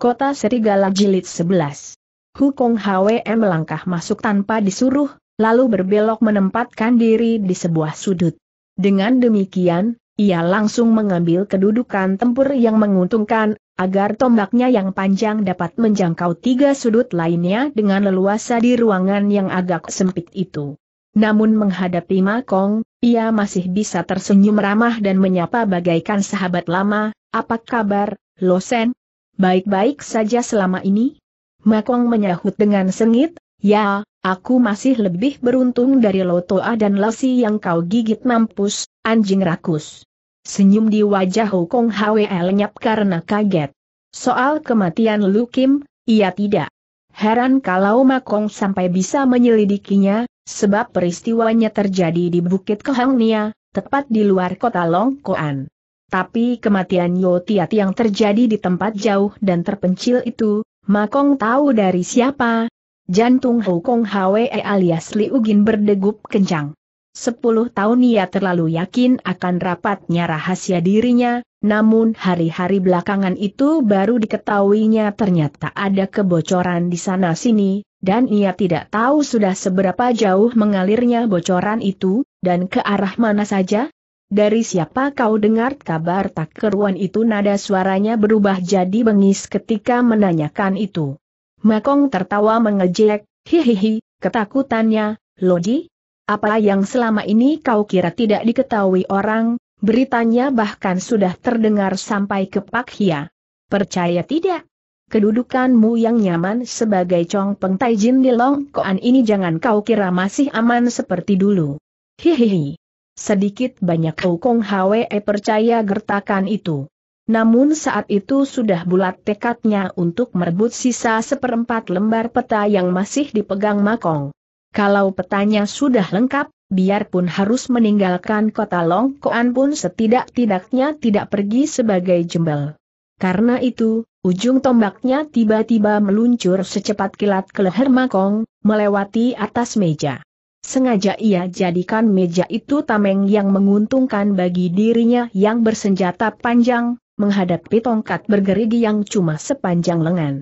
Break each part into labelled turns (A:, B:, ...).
A: Kota Serigala Jilid 11 Hukong HWM melangkah masuk tanpa disuruh, lalu berbelok menempatkan diri di sebuah sudut. Dengan demikian, ia langsung mengambil kedudukan tempur yang menguntungkan, agar tombaknya yang panjang dapat menjangkau tiga sudut lainnya dengan leluasa di ruangan yang agak sempit itu. Namun menghadapi Makong, ia masih bisa tersenyum ramah dan menyapa bagaikan sahabat lama, apa kabar, Losen? baik-baik saja selama ini? Makong menyahut dengan sengit, ya, aku masih lebih beruntung dari Lotoa dan Lesi yang kau gigit mampus, anjing rakus. Senyum di wajah Hukong Hwe lenyap karena kaget. Soal kematian Lukim, ia tidak. Heran kalau Makong sampai bisa menyelidikinya, sebab peristiwanya terjadi di Bukit Kehangnia, tepat di luar kota Longkoan. Tapi kematian Yotiat yang terjadi di tempat jauh dan terpencil itu, Makong tahu dari siapa. Jantung Hukong Hwe alias Liugin berdegup kencang. Sepuluh tahun ia terlalu yakin akan rapatnya rahasia dirinya, namun hari-hari belakangan itu baru diketahuinya ternyata ada kebocoran di sana-sini, dan ia tidak tahu sudah seberapa jauh mengalirnya bocoran itu, dan ke arah mana saja, dari siapa kau dengar kabar tak keruan itu nada suaranya berubah jadi bengis ketika menanyakan itu. Makong tertawa mengejek, hihihi, ketakutannya, Loji, Apa yang selama ini kau kira tidak diketahui orang, beritanya bahkan sudah terdengar sampai ke Pak Hia. Percaya tidak? Kedudukanmu yang nyaman sebagai Chong Peng Jin di Longkoan ini jangan kau kira masih aman seperti dulu. Hihihi. Sedikit banyak Kong Hwe percaya gertakan itu. Namun saat itu sudah bulat tekadnya untuk merebut sisa seperempat lembar peta yang masih dipegang Makong. Kalau petanya sudah lengkap, biarpun harus meninggalkan kota Long, Koan pun setidak-tidaknya tidak pergi sebagai jembel. Karena itu, ujung tombaknya tiba-tiba meluncur secepat kilat ke leher Makong, melewati atas meja. Sengaja ia jadikan meja itu tameng yang menguntungkan bagi dirinya yang bersenjata panjang, menghadapi tongkat bergerigi yang cuma sepanjang lengan.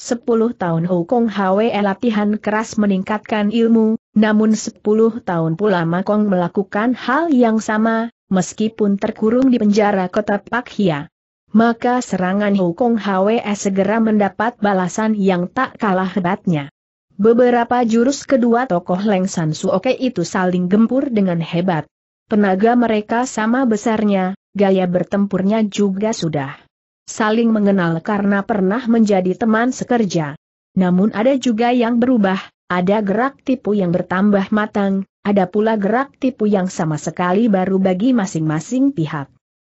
A: Sepuluh tahun Hukong Hwe latihan keras meningkatkan ilmu, namun sepuluh tahun pula Makong melakukan hal yang sama, meskipun terkurung di penjara kota Pak Hia. Maka serangan Hukong Hwe segera mendapat balasan yang tak kalah hebatnya. Beberapa jurus kedua tokoh Leng San Suoke itu saling gempur dengan hebat. Tenaga mereka sama besarnya, gaya bertempurnya juga sudah saling mengenal karena pernah menjadi teman sekerja. Namun ada juga yang berubah, ada gerak tipu yang bertambah matang, ada pula gerak tipu yang sama sekali baru bagi masing-masing pihak.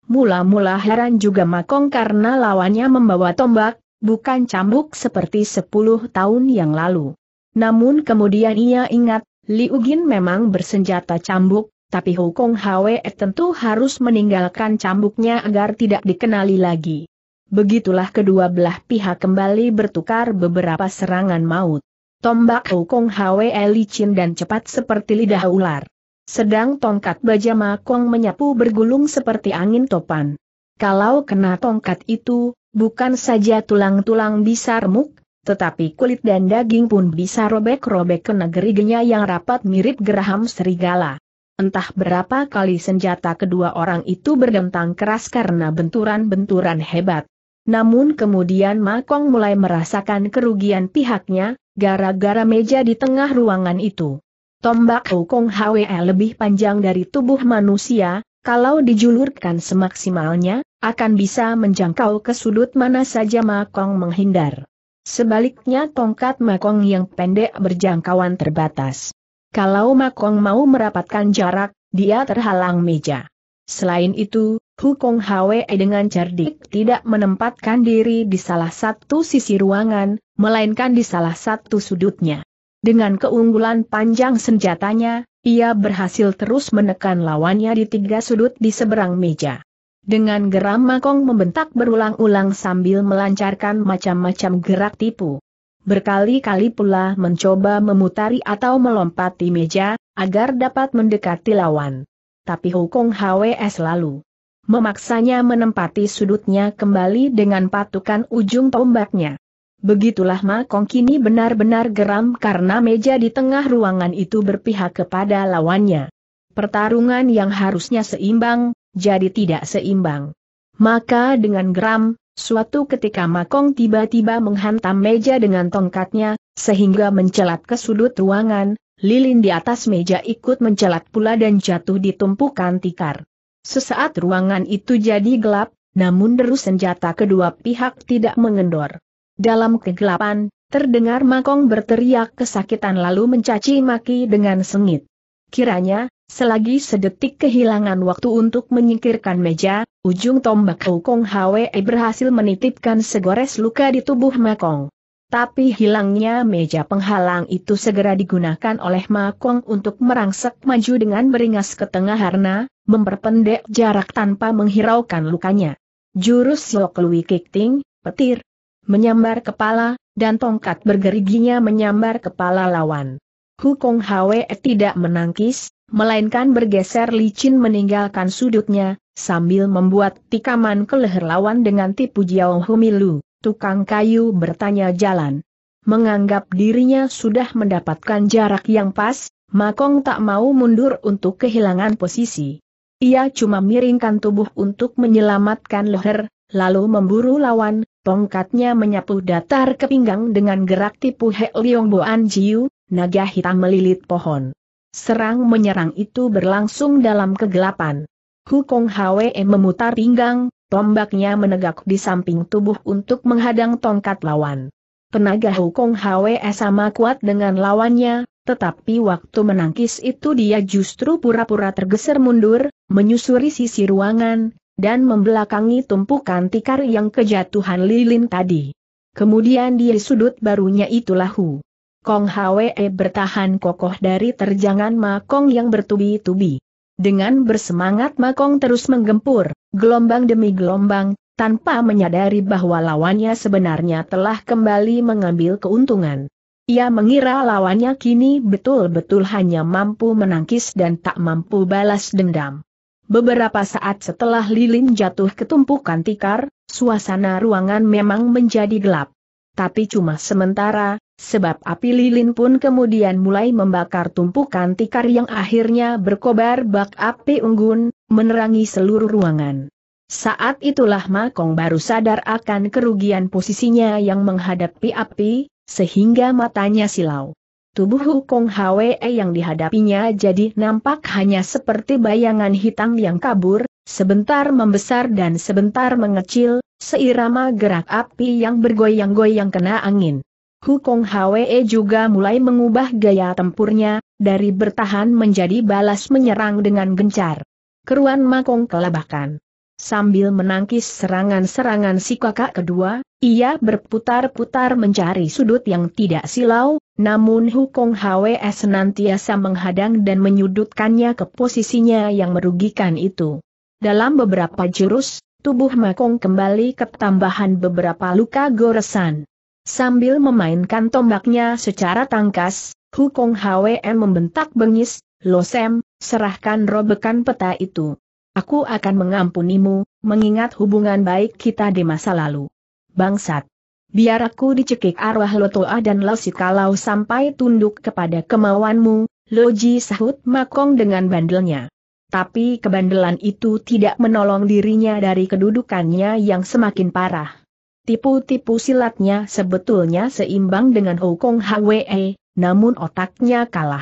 A: Mula-mula heran juga Makong karena lawannya membawa tombak, bukan cambuk seperti 10 tahun yang lalu. Namun kemudian ia ingat, Liu Gin memang bersenjata cambuk, tapi Hukong Hwe tentu harus meninggalkan cambuknya agar tidak dikenali lagi. Begitulah kedua belah pihak kembali bertukar beberapa serangan maut. Tombak Hukong Hwe licin dan cepat seperti lidah ular. Sedang tongkat baja makong menyapu bergulung seperti angin topan. Kalau kena tongkat itu, bukan saja tulang-tulang bisa remuk, tetapi kulit dan daging pun bisa robek-robek ke negeri yang rapat mirip geraham serigala. Entah berapa kali senjata kedua orang itu berdentang keras karena benturan-benturan hebat. Namun kemudian Makong mulai merasakan kerugian pihaknya, gara-gara meja di tengah ruangan itu. Tombak Hukong Hwe lebih panjang dari tubuh manusia, kalau dijulurkan semaksimalnya, akan bisa menjangkau ke sudut mana saja Makong menghindar. Sebaliknya tongkat makong yang pendek berjangkauan terbatas. Kalau makong mau merapatkan jarak, dia terhalang meja. Selain itu, Hukong Hwe dengan cerdik tidak menempatkan diri di salah satu sisi ruangan, melainkan di salah satu sudutnya. Dengan keunggulan panjang senjatanya, ia berhasil terus menekan lawannya di tiga sudut di seberang meja. Dengan geram Makong membentak berulang-ulang sambil melancarkan macam-macam gerak tipu. Berkali-kali pula mencoba memutari atau melompati meja, agar dapat mendekati lawan. Tapi Hukong Hwe selalu memaksanya menempati sudutnya kembali dengan patukan ujung tombaknya. Begitulah Makong kini benar-benar geram karena meja di tengah ruangan itu berpihak kepada lawannya. Pertarungan yang harusnya seimbang, jadi tidak seimbang. Maka dengan geram, suatu ketika Makong tiba-tiba menghantam meja dengan tongkatnya, sehingga mencelat ke sudut ruangan, lilin di atas meja ikut mencelat pula dan jatuh di tumpukan tikar. Sesaat ruangan itu jadi gelap, namun deru senjata kedua pihak tidak mengendor. Dalam kegelapan, terdengar Makong berteriak kesakitan lalu mencaci maki dengan sengit. Kiranya, Selagi sedetik kehilangan waktu untuk menyingkirkan meja, ujung tombak Kong Hwe berhasil menitipkan segores luka di tubuh Makong. Tapi hilangnya meja penghalang itu segera digunakan oleh Makong untuk merangsek maju dengan beringas ke tengah harna, memperpendek jarak tanpa menghiraukan lukanya. Jurus Yok Lui Kikting, petir, menyambar kepala, dan tongkat bergeriginya menyambar kepala lawan. Hukong Hwe tidak menangkis, melainkan bergeser licin meninggalkan sudutnya, sambil membuat tikaman ke leher lawan dengan tipu Jiao Humilu, tukang kayu bertanya jalan. Menganggap dirinya sudah mendapatkan jarak yang pas, Makong tak mau mundur untuk kehilangan posisi. Ia cuma miringkan tubuh untuk menyelamatkan leher, lalu memburu lawan, tongkatnya menyapu datar ke pinggang dengan gerak tipu he Leong Boan Jiu, naga hitam melilit pohon. Serang-menyerang itu berlangsung dalam kegelapan. Hukong Hwe memutar pinggang, tombaknya menegak di samping tubuh untuk menghadang tongkat lawan. Tenaga Hukong Hwe eh sama kuat dengan lawannya, tetapi waktu menangkis itu dia justru pura-pura tergeser mundur, menyusuri sisi ruangan, dan membelakangi tumpukan tikar yang kejatuhan lilin tadi. Kemudian di sudut barunya itulah Hu Kong Hwe eh, bertahan kokoh dari terjangan Makong yang bertubi-tubi. Dengan bersemangat Makong terus menggempur, gelombang demi gelombang, tanpa menyadari bahwa lawannya sebenarnya telah kembali mengambil keuntungan. Ia mengira lawannya kini betul-betul hanya mampu menangkis dan tak mampu balas dendam. Beberapa saat setelah lilin jatuh ketumpukan tikar, suasana ruangan memang menjadi gelap. Tapi cuma sementara, sebab api lilin pun kemudian mulai membakar tumpukan tikar yang akhirnya berkobar bak api unggun, menerangi seluruh ruangan. Saat itulah Makong baru sadar akan kerugian posisinya yang menghadapi api, sehingga matanya silau. Tubuh Hukong Hwe yang dihadapinya jadi nampak hanya seperti bayangan hitam yang kabur, sebentar membesar dan sebentar mengecil, seirama gerak api yang bergoyang-goyang kena angin. Hukong Hwe e juga mulai mengubah gaya tempurnya, dari bertahan menjadi balas menyerang dengan gencar. Keruan Makong kelabakan. Sambil menangkis serangan-serangan si kakak kedua, ia berputar-putar mencari sudut yang tidak silau, namun Hukong Hwe e senantiasa menghadang dan menyudutkannya ke posisinya yang merugikan itu. Dalam beberapa jurus, tubuh Makong kembali ketambahan beberapa luka goresan. Sambil memainkan tombaknya secara tangkas, Hukong HWM membentak bengis, Lo Sam, serahkan robekan peta itu. Aku akan mengampunimu, mengingat hubungan baik kita di masa lalu. Bangsat. Biar aku dicekik arwah Lotoa dan Losi kalau sampai tunduk kepada kemauanmu, Loji sahut Makong dengan bandelnya. Tapi kebandelan itu tidak menolong dirinya dari kedudukannya yang semakin parah. Tipu-tipu silatnya sebetulnya seimbang dengan Hukong Hwe, namun otaknya kalah.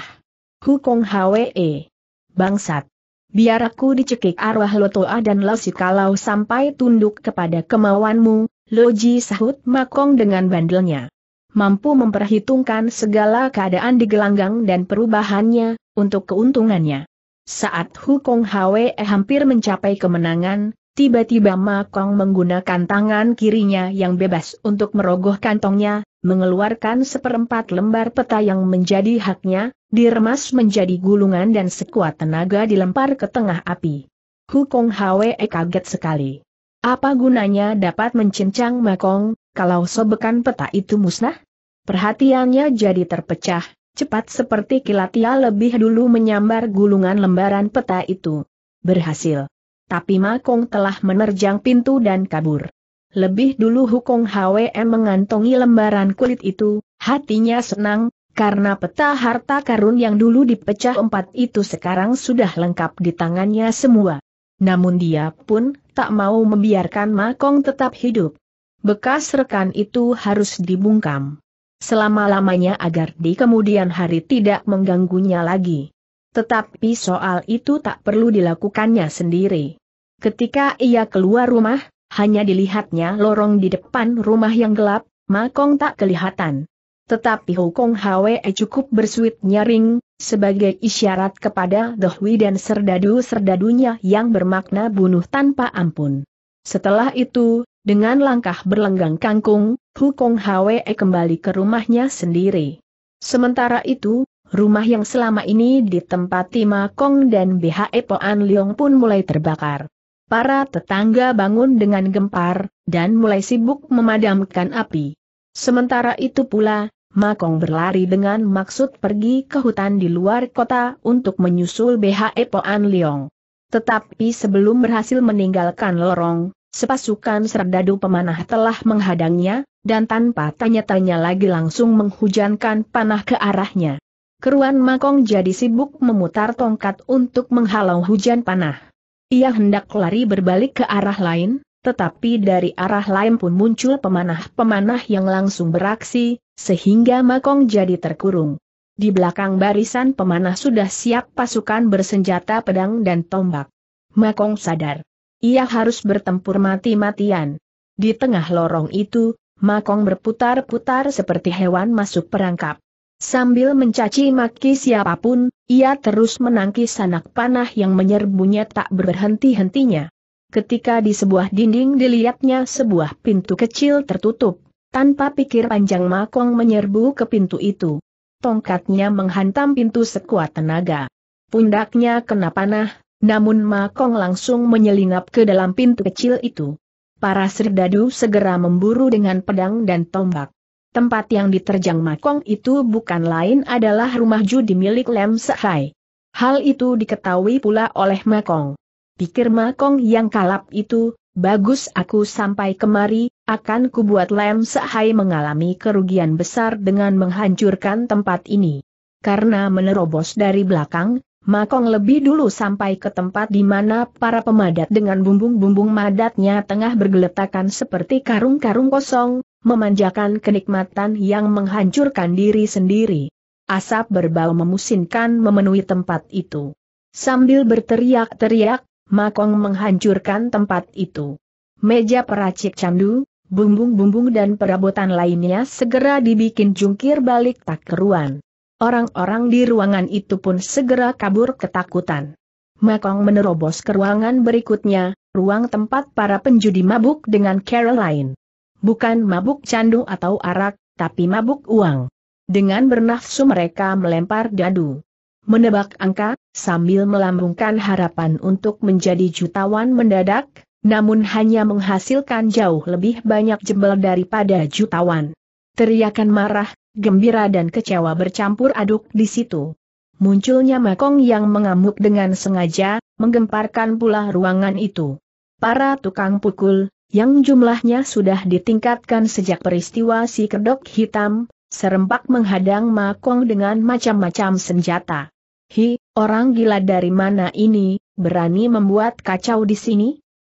A: Hukong Hwe. Bangsat. Biar aku dicekik arwah Lotoa dan Lasi kalau sampai tunduk kepada kemauanmu, Loji sahut Makong dengan bandelnya. Mampu memperhitungkan segala keadaan di gelanggang dan perubahannya, untuk keuntungannya. Saat Hukong Hwe hampir mencapai kemenangan, Tiba-tiba Makong menggunakan tangan kirinya yang bebas untuk merogoh kantongnya, mengeluarkan seperempat lembar peta yang menjadi haknya, diremas menjadi gulungan dan sekuat tenaga dilempar ke tengah api. Hukong Hwe e kaget sekali. Apa gunanya dapat mencincang Makong, kalau sobekan peta itu musnah? Perhatiannya jadi terpecah, cepat seperti kilat ia lebih dulu menyambar gulungan lembaran peta itu. Berhasil tapi Makong telah menerjang pintu dan kabur. Lebih dulu Hukong HWM mengantongi lembaran kulit itu, hatinya senang, karena peta harta karun yang dulu dipecah empat itu sekarang sudah lengkap di tangannya semua. Namun dia pun tak mau membiarkan Makong tetap hidup. Bekas rekan itu harus dibungkam. Selama-lamanya agar di kemudian hari tidak mengganggunya lagi. Tetapi soal itu tak perlu dilakukannya sendiri. Ketika ia keluar rumah, hanya dilihatnya lorong di depan rumah yang gelap, Makong tak kelihatan. Tetapi Hukong Hwe cukup bersuit nyaring, sebagai isyarat kepada Dohwi dan serdadu-serdadunya yang bermakna bunuh tanpa ampun. Setelah itu, dengan langkah berlenggang kangkung, Hukong Hwe kembali ke rumahnya sendiri. Sementara itu, Rumah yang selama ini ditempati Ma Kong dan BHE Poan Leong pun mulai terbakar. Para tetangga bangun dengan gempar, dan mulai sibuk memadamkan api. Sementara itu pula, Makong berlari dengan maksud pergi ke hutan di luar kota untuk menyusul BHE Poan Leong. Tetapi sebelum berhasil meninggalkan lorong, sepasukan serdadu pemanah telah menghadangnya, dan tanpa tanya-tanya lagi langsung menghujankan panah ke arahnya. Keruan Makong jadi sibuk memutar tongkat untuk menghalau hujan panah. Ia hendak lari berbalik ke arah lain, tetapi dari arah lain pun muncul pemanah-pemanah yang langsung beraksi, sehingga Makong jadi terkurung. Di belakang barisan pemanah sudah siap pasukan bersenjata pedang dan tombak. Makong sadar. Ia harus bertempur mati-matian. Di tengah lorong itu, Makong berputar-putar seperti hewan masuk perangkap. Sambil mencaci maki siapapun, ia terus menangkis anak panah yang menyerbunya tak berhenti-hentinya. Ketika di sebuah dinding dilihatnya sebuah pintu kecil tertutup, tanpa pikir panjang Makong menyerbu ke pintu itu. Tongkatnya menghantam pintu sekuat tenaga. Pundaknya kena panah, namun Makong langsung menyelinap ke dalam pintu kecil itu. Para serdadu segera memburu dengan pedang dan tombak. Tempat yang diterjang Makong itu bukan lain adalah rumah judi milik Lem Sehai. Hal itu diketahui pula oleh Makong. Pikir Makong yang kalap itu, bagus aku sampai kemari, akan kubuat Lem Sehai mengalami kerugian besar dengan menghancurkan tempat ini. Karena menerobos dari belakang, Makong lebih dulu sampai ke tempat di mana para pemadat dengan bumbung-bumbung madatnya tengah bergeletakan seperti karung-karung kosong, memanjakan kenikmatan yang menghancurkan diri sendiri. Asap berbau memusinkan memenuhi tempat itu. Sambil berteriak-teriak, Makong menghancurkan tempat itu. Meja peracik candu, bumbung-bumbung dan perabotan lainnya segera dibikin jungkir balik tak keruan. Orang-orang di ruangan itu pun segera kabur ketakutan. Makong menerobos ke ruangan berikutnya, ruang tempat para penjudi mabuk dengan Caroline. Bukan mabuk candu atau arak, tapi mabuk uang. Dengan bernafsu mereka melempar dadu. Menebak angka, sambil melambungkan harapan untuk menjadi jutawan mendadak, namun hanya menghasilkan jauh lebih banyak jebel daripada jutawan. Teriakan marah, gembira dan kecewa bercampur aduk di situ. Munculnya Makong yang mengamuk dengan sengaja, menggemparkan pula ruangan itu. Para tukang pukul, yang jumlahnya sudah ditingkatkan sejak peristiwa si kedok hitam, serempak menghadang Makong dengan macam-macam senjata. Hi, orang gila dari mana ini, berani membuat kacau di sini?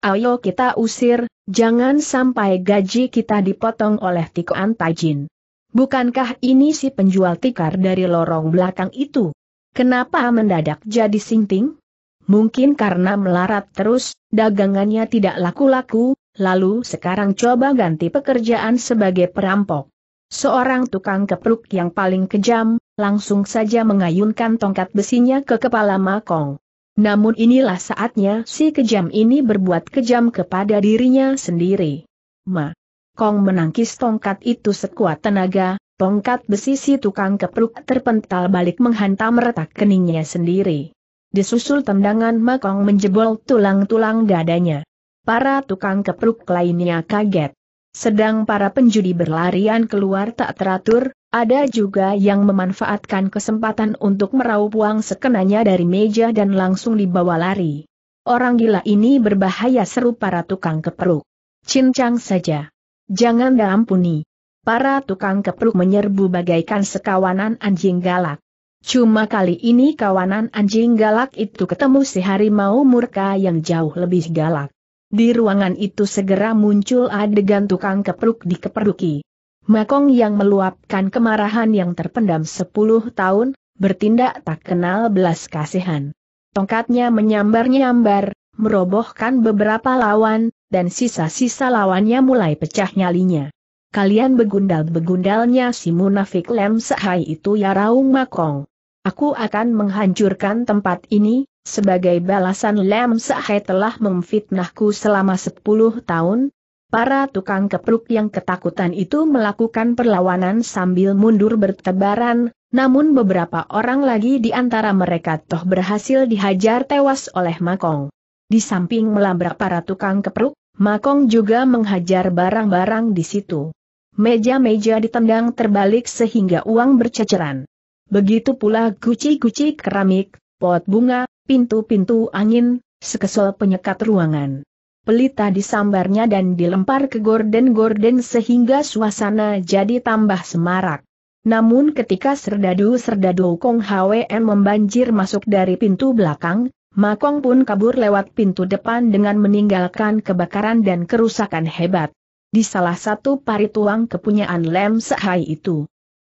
A: Ayo kita usir, jangan sampai gaji kita dipotong oleh Tikoan Tajin. Bukankah ini si penjual tikar dari lorong belakang itu? Kenapa mendadak jadi sinting? Mungkin karena melarat terus, dagangannya tidak laku-laku, lalu sekarang coba ganti pekerjaan sebagai perampok. Seorang tukang kepruk yang paling kejam, langsung saja mengayunkan tongkat besinya ke kepala Makong. Namun inilah saatnya si kejam ini berbuat kejam kepada dirinya sendiri. Ma. Kong menangkis tongkat itu sekuat tenaga, tongkat besi si tukang kepruk terpental balik menghantam retak keningnya sendiri. Disusul tendangan Makong menjebol tulang-tulang dadanya para tukang kepruk lainnya kaget. Sedang para penjudi berlarian keluar tak teratur, ada juga yang memanfaatkan kesempatan untuk meraup uang sekenanya dari meja dan langsung dibawa lari. Orang gila ini berbahaya seru para tukang kepruk. Cincang saja. Jangan diampuni. Para tukang kepruk menyerbu bagaikan sekawanan anjing galak. Cuma kali ini kawanan anjing galak itu ketemu si harimau murka yang jauh lebih galak. Di ruangan itu segera muncul adegan tukang keperuk dikeperuki. Makong yang meluapkan kemarahan yang terpendam sepuluh tahun, bertindak tak kenal belas kasihan. Tongkatnya menyambar-nyambar, merobohkan beberapa lawan, dan sisa-sisa lawannya mulai pecah nyalinya. Kalian begundal-begundalnya si munafik Lem sehai itu ya Raung Makong. Aku akan menghancurkan tempat ini, sebagai balasan Lam Sahai telah memfitnahku selama 10 tahun, para tukang kepruk yang ketakutan itu melakukan perlawanan sambil mundur bertebaran, namun beberapa orang lagi di antara mereka toh berhasil dihajar tewas oleh Makong. Di samping melabrak para tukang kepruk, Makong juga menghajar barang-barang di situ. Meja-meja ditendang terbalik sehingga uang berceceran. Begitu pula guci-guci keramik, pot bunga, pintu-pintu angin, sekesol penyekat ruangan. Pelita disambarnya dan dilempar ke gorden-gorden sehingga suasana jadi tambah semarak. Namun ketika serdadu-serdadu Kong HWM membanjir masuk dari pintu belakang, Makong pun kabur lewat pintu depan dengan meninggalkan kebakaran dan kerusakan hebat. Di salah satu parituang kepunyaan Lem Sehai itu.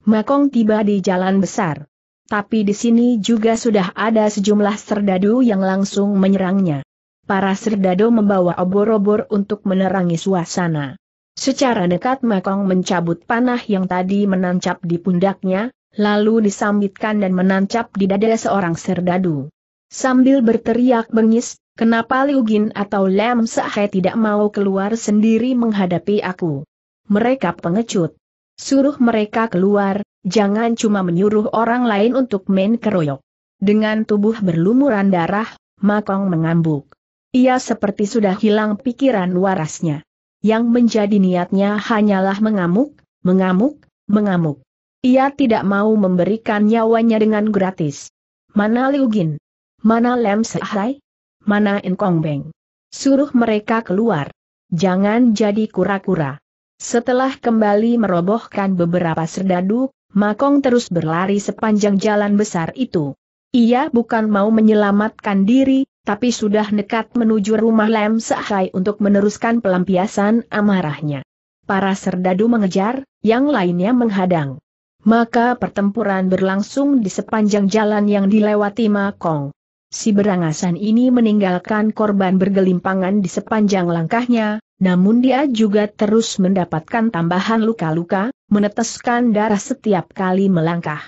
A: Makong tiba di jalan besar. Tapi di sini juga sudah ada sejumlah serdadu yang langsung menyerangnya. Para serdadu membawa obor-obor untuk menerangi suasana. Secara dekat Makong mencabut panah yang tadi menancap di pundaknya, lalu disambitkan dan menancap di dada seorang serdadu. Sambil berteriak bengis, kenapa Liu Gin atau Lam Sahe tidak mau keluar sendiri menghadapi aku? Mereka pengecut. Suruh mereka keluar, jangan cuma menyuruh orang lain untuk main keroyok. Dengan tubuh berlumuran darah, Makong mengambuk. Ia seperti sudah hilang pikiran warasnya. Yang menjadi niatnya hanyalah mengamuk, mengamuk, mengamuk. Ia tidak mau memberikan nyawanya dengan gratis. Mana Liu Gin? Mana Lem Sehai? Mana Enkong Beng? Suruh mereka keluar. Jangan jadi kura-kura. Setelah kembali merobohkan beberapa serdadu, Makong terus berlari sepanjang jalan besar itu. Ia bukan mau menyelamatkan diri, tapi sudah nekat menuju rumah Lem Sahai untuk meneruskan pelampiasan amarahnya. Para serdadu mengejar, yang lainnya menghadang. Maka pertempuran berlangsung di sepanjang jalan yang dilewati Makong. Si berangasan ini meninggalkan korban bergelimpangan di sepanjang langkahnya, namun dia juga terus mendapatkan tambahan luka-luka, meneteskan darah setiap kali melangkah.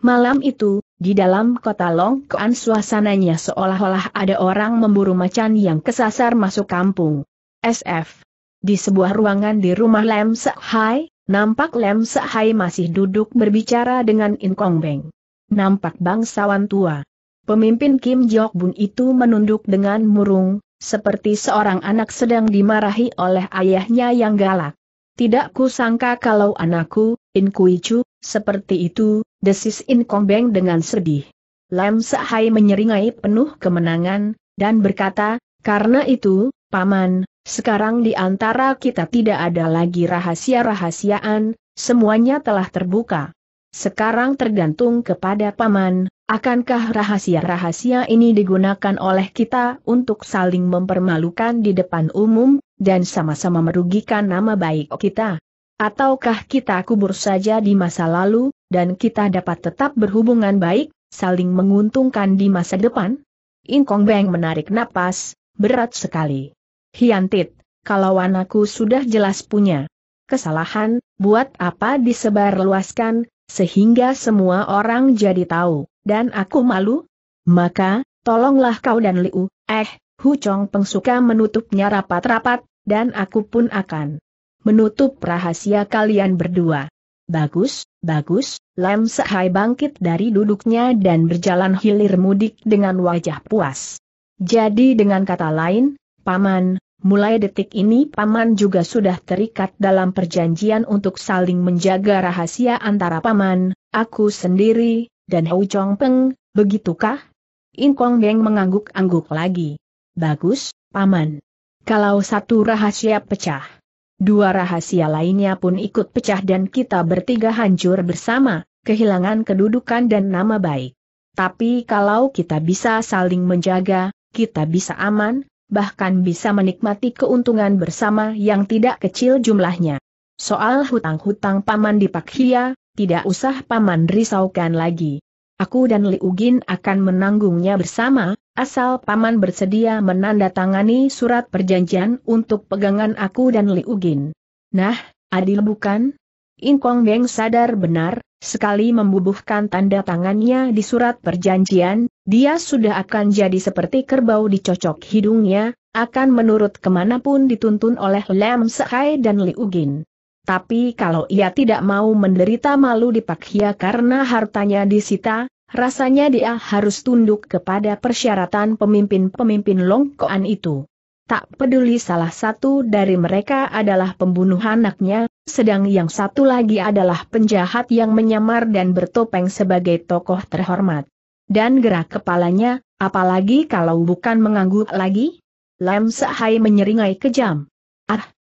A: Malam itu, di dalam kota Longkoan suasananya seolah-olah ada orang memburu macan yang kesasar masuk kampung. SF. Di sebuah ruangan di rumah Lem Hai, nampak Lem Hai masih duduk berbicara dengan In Kong Beng. Nampak bangsawan tua. Pemimpin Kim Jok Bun itu menunduk dengan murung, seperti seorang anak sedang dimarahi oleh ayahnya yang galak. Tidak kusangka kalau anakku, In Kuichu, seperti itu, desis In Kongbeng dengan sedih. Lam Sahai menyeringai penuh kemenangan, dan berkata, karena itu, Paman, sekarang di antara kita tidak ada lagi rahasia-rahasiaan, semuanya telah terbuka. Sekarang tergantung kepada Paman, Akankah rahasia-rahasia ini digunakan oleh kita untuk saling mempermalukan di depan umum, dan sama-sama merugikan nama baik kita? Ataukah kita kubur saja di masa lalu, dan kita dapat tetap berhubungan baik, saling menguntungkan di masa depan? Inkong Beng menarik napas, berat sekali. Hiantit, kalau anakku sudah jelas punya kesalahan, buat apa disebarluaskan, sehingga semua orang jadi tahu dan aku malu? Maka, tolonglah kau dan Liu, eh, Hu Chong Pengsuka menutupnya rapat-rapat, dan aku pun akan menutup rahasia kalian berdua. Bagus, bagus, Lam Sahai bangkit dari duduknya dan berjalan hilir mudik dengan wajah puas. Jadi dengan kata lain, Paman, mulai detik ini Paman juga sudah terikat dalam perjanjian untuk saling menjaga rahasia antara Paman, aku sendiri, dan Hou Chong Peng, begitukah? In Kong Beng mengangguk-angguk lagi. Bagus, Paman. Kalau satu rahasia pecah, dua rahasia lainnya pun ikut pecah dan kita bertiga hancur bersama, kehilangan kedudukan dan nama baik. Tapi kalau kita bisa saling menjaga, kita bisa aman, bahkan bisa menikmati keuntungan bersama yang tidak kecil jumlahnya. Soal hutang-hutang paman di Pak Hia, tidak usah paman risaukan lagi. Aku dan Liugin akan menanggungnya bersama, asal paman bersedia menandatangani surat perjanjian untuk pegangan aku dan Liugin. Nah, adil bukan? Inkong Beng sadar benar, sekali membubuhkan tanda tangannya di surat perjanjian, dia sudah akan jadi seperti kerbau dicocok hidungnya, akan menurut kemanapun dituntun oleh Lam Sehai dan Liugin. Tapi kalau ia tidak mau menderita malu di Pakhia karena hartanya disita, rasanya dia harus tunduk kepada persyaratan pemimpin-pemimpin longkoan itu. Tak peduli salah satu dari mereka adalah pembunuh anaknya, sedang yang satu lagi adalah penjahat yang menyamar dan bertopeng sebagai tokoh terhormat. Dan gerak kepalanya, apalagi kalau bukan mengangguk lagi? Lam Sahai menyeringai kejam.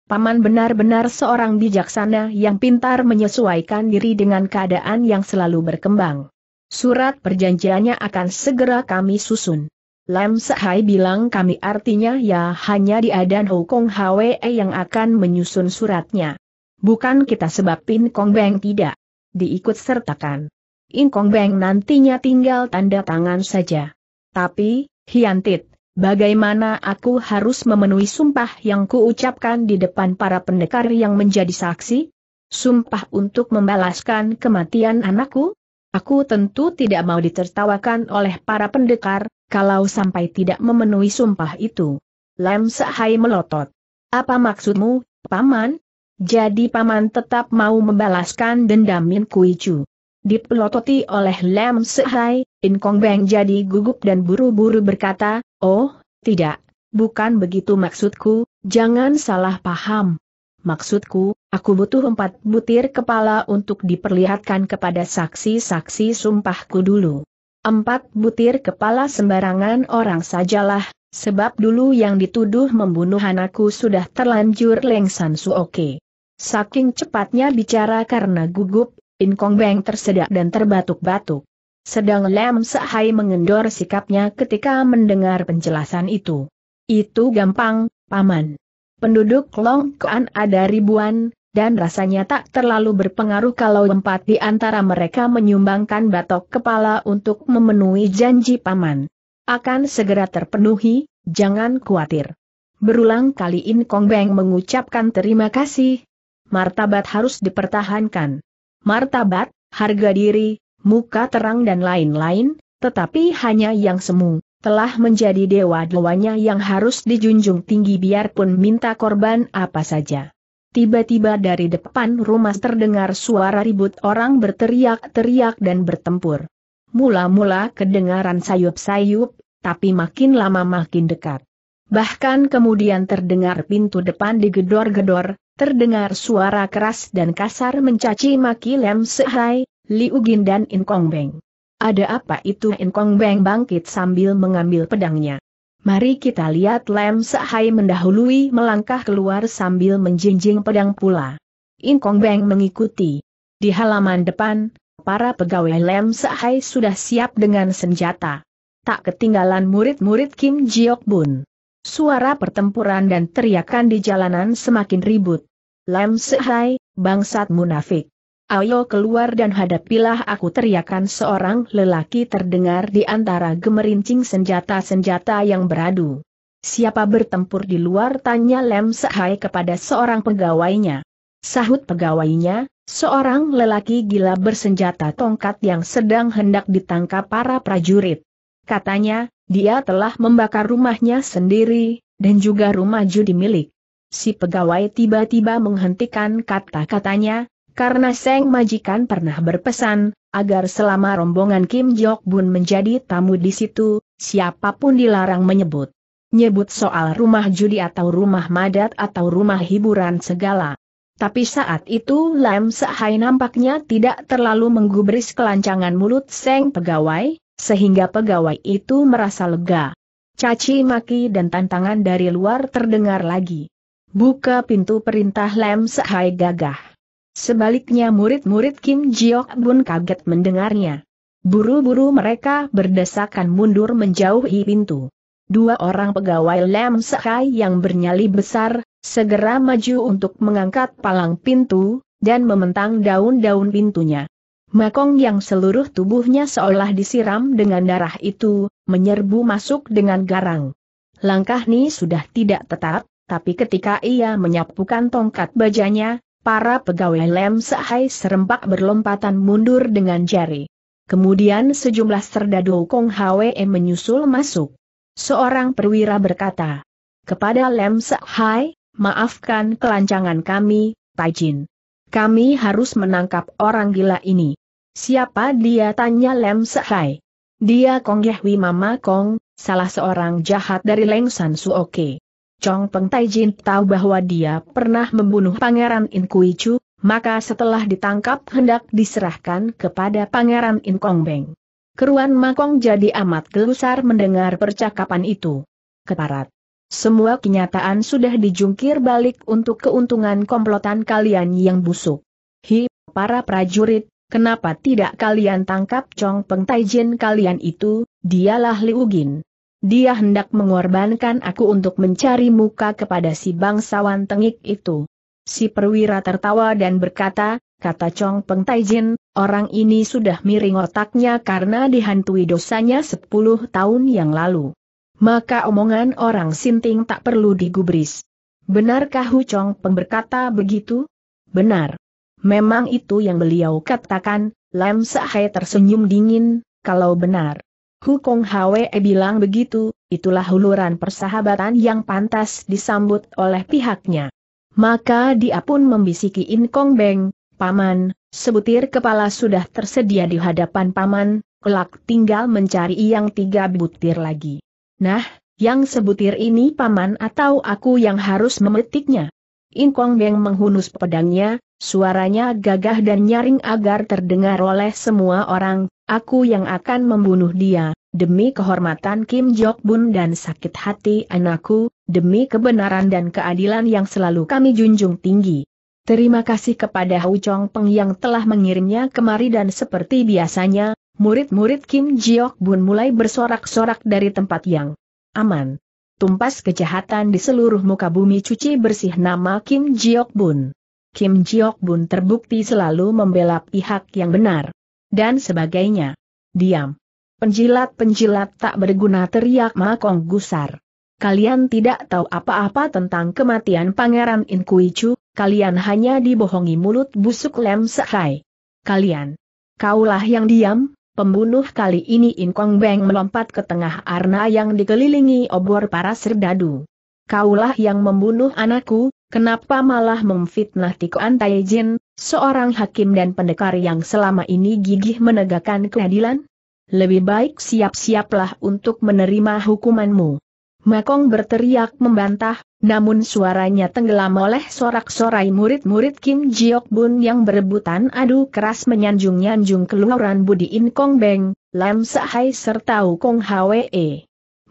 A: Paman benar-benar seorang bijaksana yang pintar menyesuaikan diri dengan keadaan yang selalu berkembang. Surat perjanjiannya akan segera kami susun. Lam Sehai bilang kami artinya ya hanya dia dan Hukong Hwe yang akan menyusun suratnya. Bukan kita sebab Pin Kong Beng tidak diikut sertakan. In Kong Beng nantinya tinggal tanda tangan saja. Tapi, Hiantit, bagaimana aku harus memenuhi sumpah yang kuucapkan di depan para pendekar yang menjadi saksi? Sumpah untuk membalaskan kematian anakku? Aku tentu tidak mau ditertawakan oleh para pendekar, kalau sampai tidak memenuhi sumpah itu. Lam Sahai melotot. Apa maksudmu, Paman? Jadi Paman tetap mau membalaskan dendam Min Kuicu. Dipelototi oleh Lam Sehai, In Kong Beng jadi gugup dan buru-buru berkata, Oh, tidak, bukan begitu maksudku, jangan salah paham. Maksudku, aku butuh empat butir kepala untuk diperlihatkan kepada saksi-saksi sumpahku dulu. Empat butir kepala sembarangan orang sajalah, sebab dulu yang dituduh membunuh anakku sudah terlanjur lengsan suoke. Saking cepatnya bicara karena gugup, In Kong Beng tersedak dan terbatuk-batuk. Sedang Lam Sehai mengendor sikapnya ketika mendengar penjelasan itu. Itu gampang, Paman. Penduduk Long Kuan ada ribuan, dan rasanya tak terlalu berpengaruh kalau empat di antara mereka menyumbangkan batok kepala untuk memenuhi janji Paman. Akan segera terpenuhi, jangan khawatir. Berulang kali In Kong Beng mengucapkan terima kasih. Martabat harus dipertahankan martabat, harga diri, muka terang dan lain-lain, tetapi hanya yang semu, telah menjadi dewa-dewanya yang harus dijunjung tinggi biarpun minta korban apa saja. Tiba-tiba dari depan rumah terdengar suara ribut orang berteriak-teriak dan bertempur. Mula-mula kedengaran sayup-sayup, tapi makin lama makin dekat. Bahkan kemudian terdengar pintu depan digedor-gedor, Terdengar suara keras dan kasar mencaci maki Lem Sehai, Liu Gin dan In Kong Beng. Ada apa itu In Kong Beng bangkit sambil mengambil pedangnya. Mari kita lihat Lem Sehai mendahului melangkah keluar sambil menjinjing pedang pula. In Kong Beng mengikuti. Di halaman depan, para pegawai Lem Sehai sudah siap dengan senjata. Tak ketinggalan murid-murid Kim Jiok Bun. Suara pertempuran dan teriakan di jalanan semakin ribut. Lam Sehai, bangsat munafik. Ayo keluar dan hadapilah aku teriakan seorang lelaki terdengar di antara gemerincing senjata-senjata yang beradu. Siapa bertempur di luar tanya Lem Sehai kepada seorang pegawainya. Sahut pegawainya, seorang lelaki gila bersenjata tongkat yang sedang hendak ditangkap para prajurit. Katanya, dia telah membakar rumahnya sendiri, dan juga rumah judi milik. Si pegawai tiba-tiba menghentikan kata-katanya, karena Seng Majikan pernah berpesan, agar selama rombongan Kim Jok Bun menjadi tamu di situ, siapapun dilarang menyebut. Nyebut soal rumah judi atau rumah madat atau rumah hiburan segala. Tapi saat itu Lam Sahai nampaknya tidak terlalu menggubris kelancangan mulut Seng Pegawai, sehingga pegawai itu merasa lega. Caci maki dan tantangan dari luar terdengar lagi. Buka pintu perintah Lem Sehai gagah. Sebaliknya murid-murid Kim Jiok Bun kaget mendengarnya. Buru-buru mereka berdesakan mundur menjauhi pintu. Dua orang pegawai Lem Sehai yang bernyali besar, segera maju untuk mengangkat palang pintu, dan mementang daun-daun pintunya. Mekong yang seluruh tubuhnya seolah disiram dengan darah itu, menyerbu masuk dengan garang. Langkah Ni sudah tidak tetap, tapi ketika ia menyapukan tongkat bajanya, para pegawai lem sehai serempak berlompatan mundur dengan jari. Kemudian sejumlah serdadu Kong Hwe menyusul masuk. Seorang perwira berkata, kepada Lem Sehai, maafkan kelancangan kami, Taijin. Kami harus menangkap orang gila ini. Siapa dia tanya Lem Sehai? Dia Kong Yehwi Mama Kong, salah seorang jahat dari Leng Lengsan Suoke. Chong Peng Taijin tahu bahwa dia pernah membunuh Pangeran In Kui Chu, maka setelah ditangkap hendak diserahkan kepada Pangeran In Kong Beng. Keruan Makong jadi amat gelusar mendengar percakapan itu. Keparat. Semua kenyataan sudah dijungkir balik untuk keuntungan komplotan kalian yang busuk. Hi, para prajurit, kenapa tidak kalian tangkap Chong Peng Taijin kalian itu, dialah Liu Gin. Dia hendak mengorbankan aku untuk mencari muka kepada si bangsawan tengik itu. Si perwira tertawa dan berkata, kata Chong Peng Taijin, orang ini sudah miring otaknya karena dihantui dosanya 10 tahun yang lalu. Maka omongan orang Sinting tak perlu digubris. Benarkah Hu Chong Peng berkata begitu? Benar. Memang itu yang beliau katakan, Lam Sahai tersenyum dingin, kalau benar. Hukong Hwe bilang begitu, itulah huluran persahabatan yang pantas disambut oleh pihaknya. Maka dia pun membisiki In Kong Beng, Paman, sebutir kepala sudah tersedia di hadapan Paman, kelak tinggal mencari yang tiga butir lagi. Nah, yang sebutir ini Paman atau aku yang harus memetiknya? In Kong Beng menghunus pedangnya, Suaranya gagah dan nyaring agar terdengar oleh semua orang, aku yang akan membunuh dia, demi kehormatan Kim Jok Bun dan sakit hati anakku, demi kebenaran dan keadilan yang selalu kami junjung tinggi. Terima kasih kepada Hu Chong Peng yang telah mengirimnya kemari dan seperti biasanya, murid-murid Kim Jok Bun mulai bersorak-sorak dari tempat yang aman. Tumpas kejahatan di seluruh muka bumi cuci bersih nama Kim Jok Bun. Kim Jiok Bun terbukti selalu membela pihak yang benar. Dan sebagainya. Diam. Penjilat-penjilat tak berguna teriak Makong Gusar. Kalian tidak tahu apa-apa tentang kematian Pangeran Inkuichu, kalian hanya dibohongi mulut busuk Lem Sehai. Kalian. Kaulah yang diam, pembunuh kali ini Inkong Beng melompat ke tengah arna yang dikelilingi obor para serdadu. Kaulah yang membunuh anakku, Kenapa malah memfitnah Tiko Antaijin, seorang hakim dan pendekar yang selama ini gigih menegakkan keadilan? Lebih baik siap-siaplah untuk menerima hukumanmu. Makong berteriak membantah, namun suaranya tenggelam oleh sorak-sorai murid-murid Kim Jiok Bun yang berebutan adu keras menyanjung-nyanjung keluaran Budi In Kong Beng, Lam Sa Hai serta Kong Hwe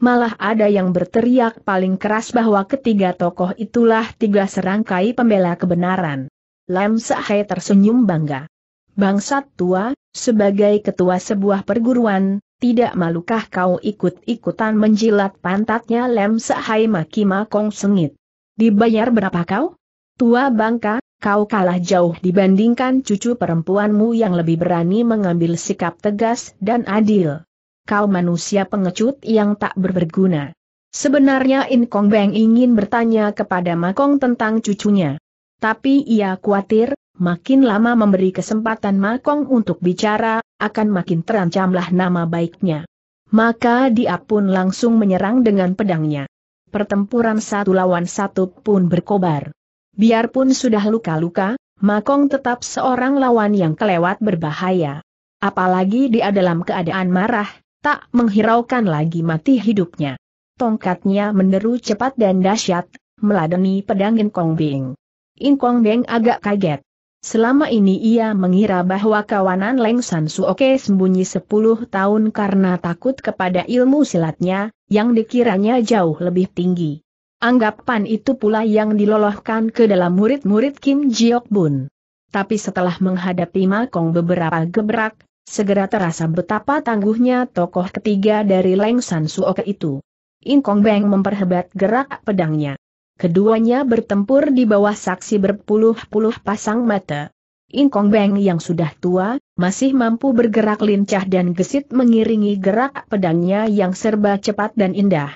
A: malah ada yang berteriak paling keras bahwa ketiga tokoh itulah tiga serangkai pembela kebenaran. Lam Sahai tersenyum bangga. Bangsat tua, sebagai ketua sebuah perguruan, tidak malukah kau ikut-ikutan menjilat pantatnya Lem Sahai Maki Kong sengit. Dibayar berapa kau? Tua bangka, kau kalah jauh dibandingkan cucu perempuanmu yang lebih berani mengambil sikap tegas dan adil kau manusia pengecut yang tak berberguna. Sebenarnya In Kong Beng ingin bertanya kepada Makong tentang cucunya. Tapi ia khawatir, makin lama memberi kesempatan Makong untuk bicara, akan makin terancamlah nama baiknya. Maka dia pun langsung menyerang dengan pedangnya. Pertempuran satu lawan satu pun berkobar. Biarpun sudah luka-luka, Makong tetap seorang lawan yang kelewat berbahaya. Apalagi dia dalam keadaan marah, tak menghiraukan lagi mati hidupnya. Tongkatnya meneru cepat dan dahsyat, meladeni pedang In Beng. In Kong Beng agak kaget. Selama ini ia mengira bahwa kawanan Leng San Oke sembunyi 10 tahun karena takut kepada ilmu silatnya, yang dikiranya jauh lebih tinggi. Anggapan itu pula yang dilolohkan ke dalam murid-murid Kim Jiok Bun. Tapi setelah menghadapi Ma Kong beberapa gebrak, Segera terasa betapa tangguhnya tokoh ketiga dari Leng San Suoke itu. Inkong Beng memperhebat gerak pedangnya. Keduanya bertempur di bawah saksi berpuluh-puluh pasang mata. Inkong Beng yang sudah tua, masih mampu bergerak lincah dan gesit mengiringi gerak pedangnya yang serba cepat dan indah.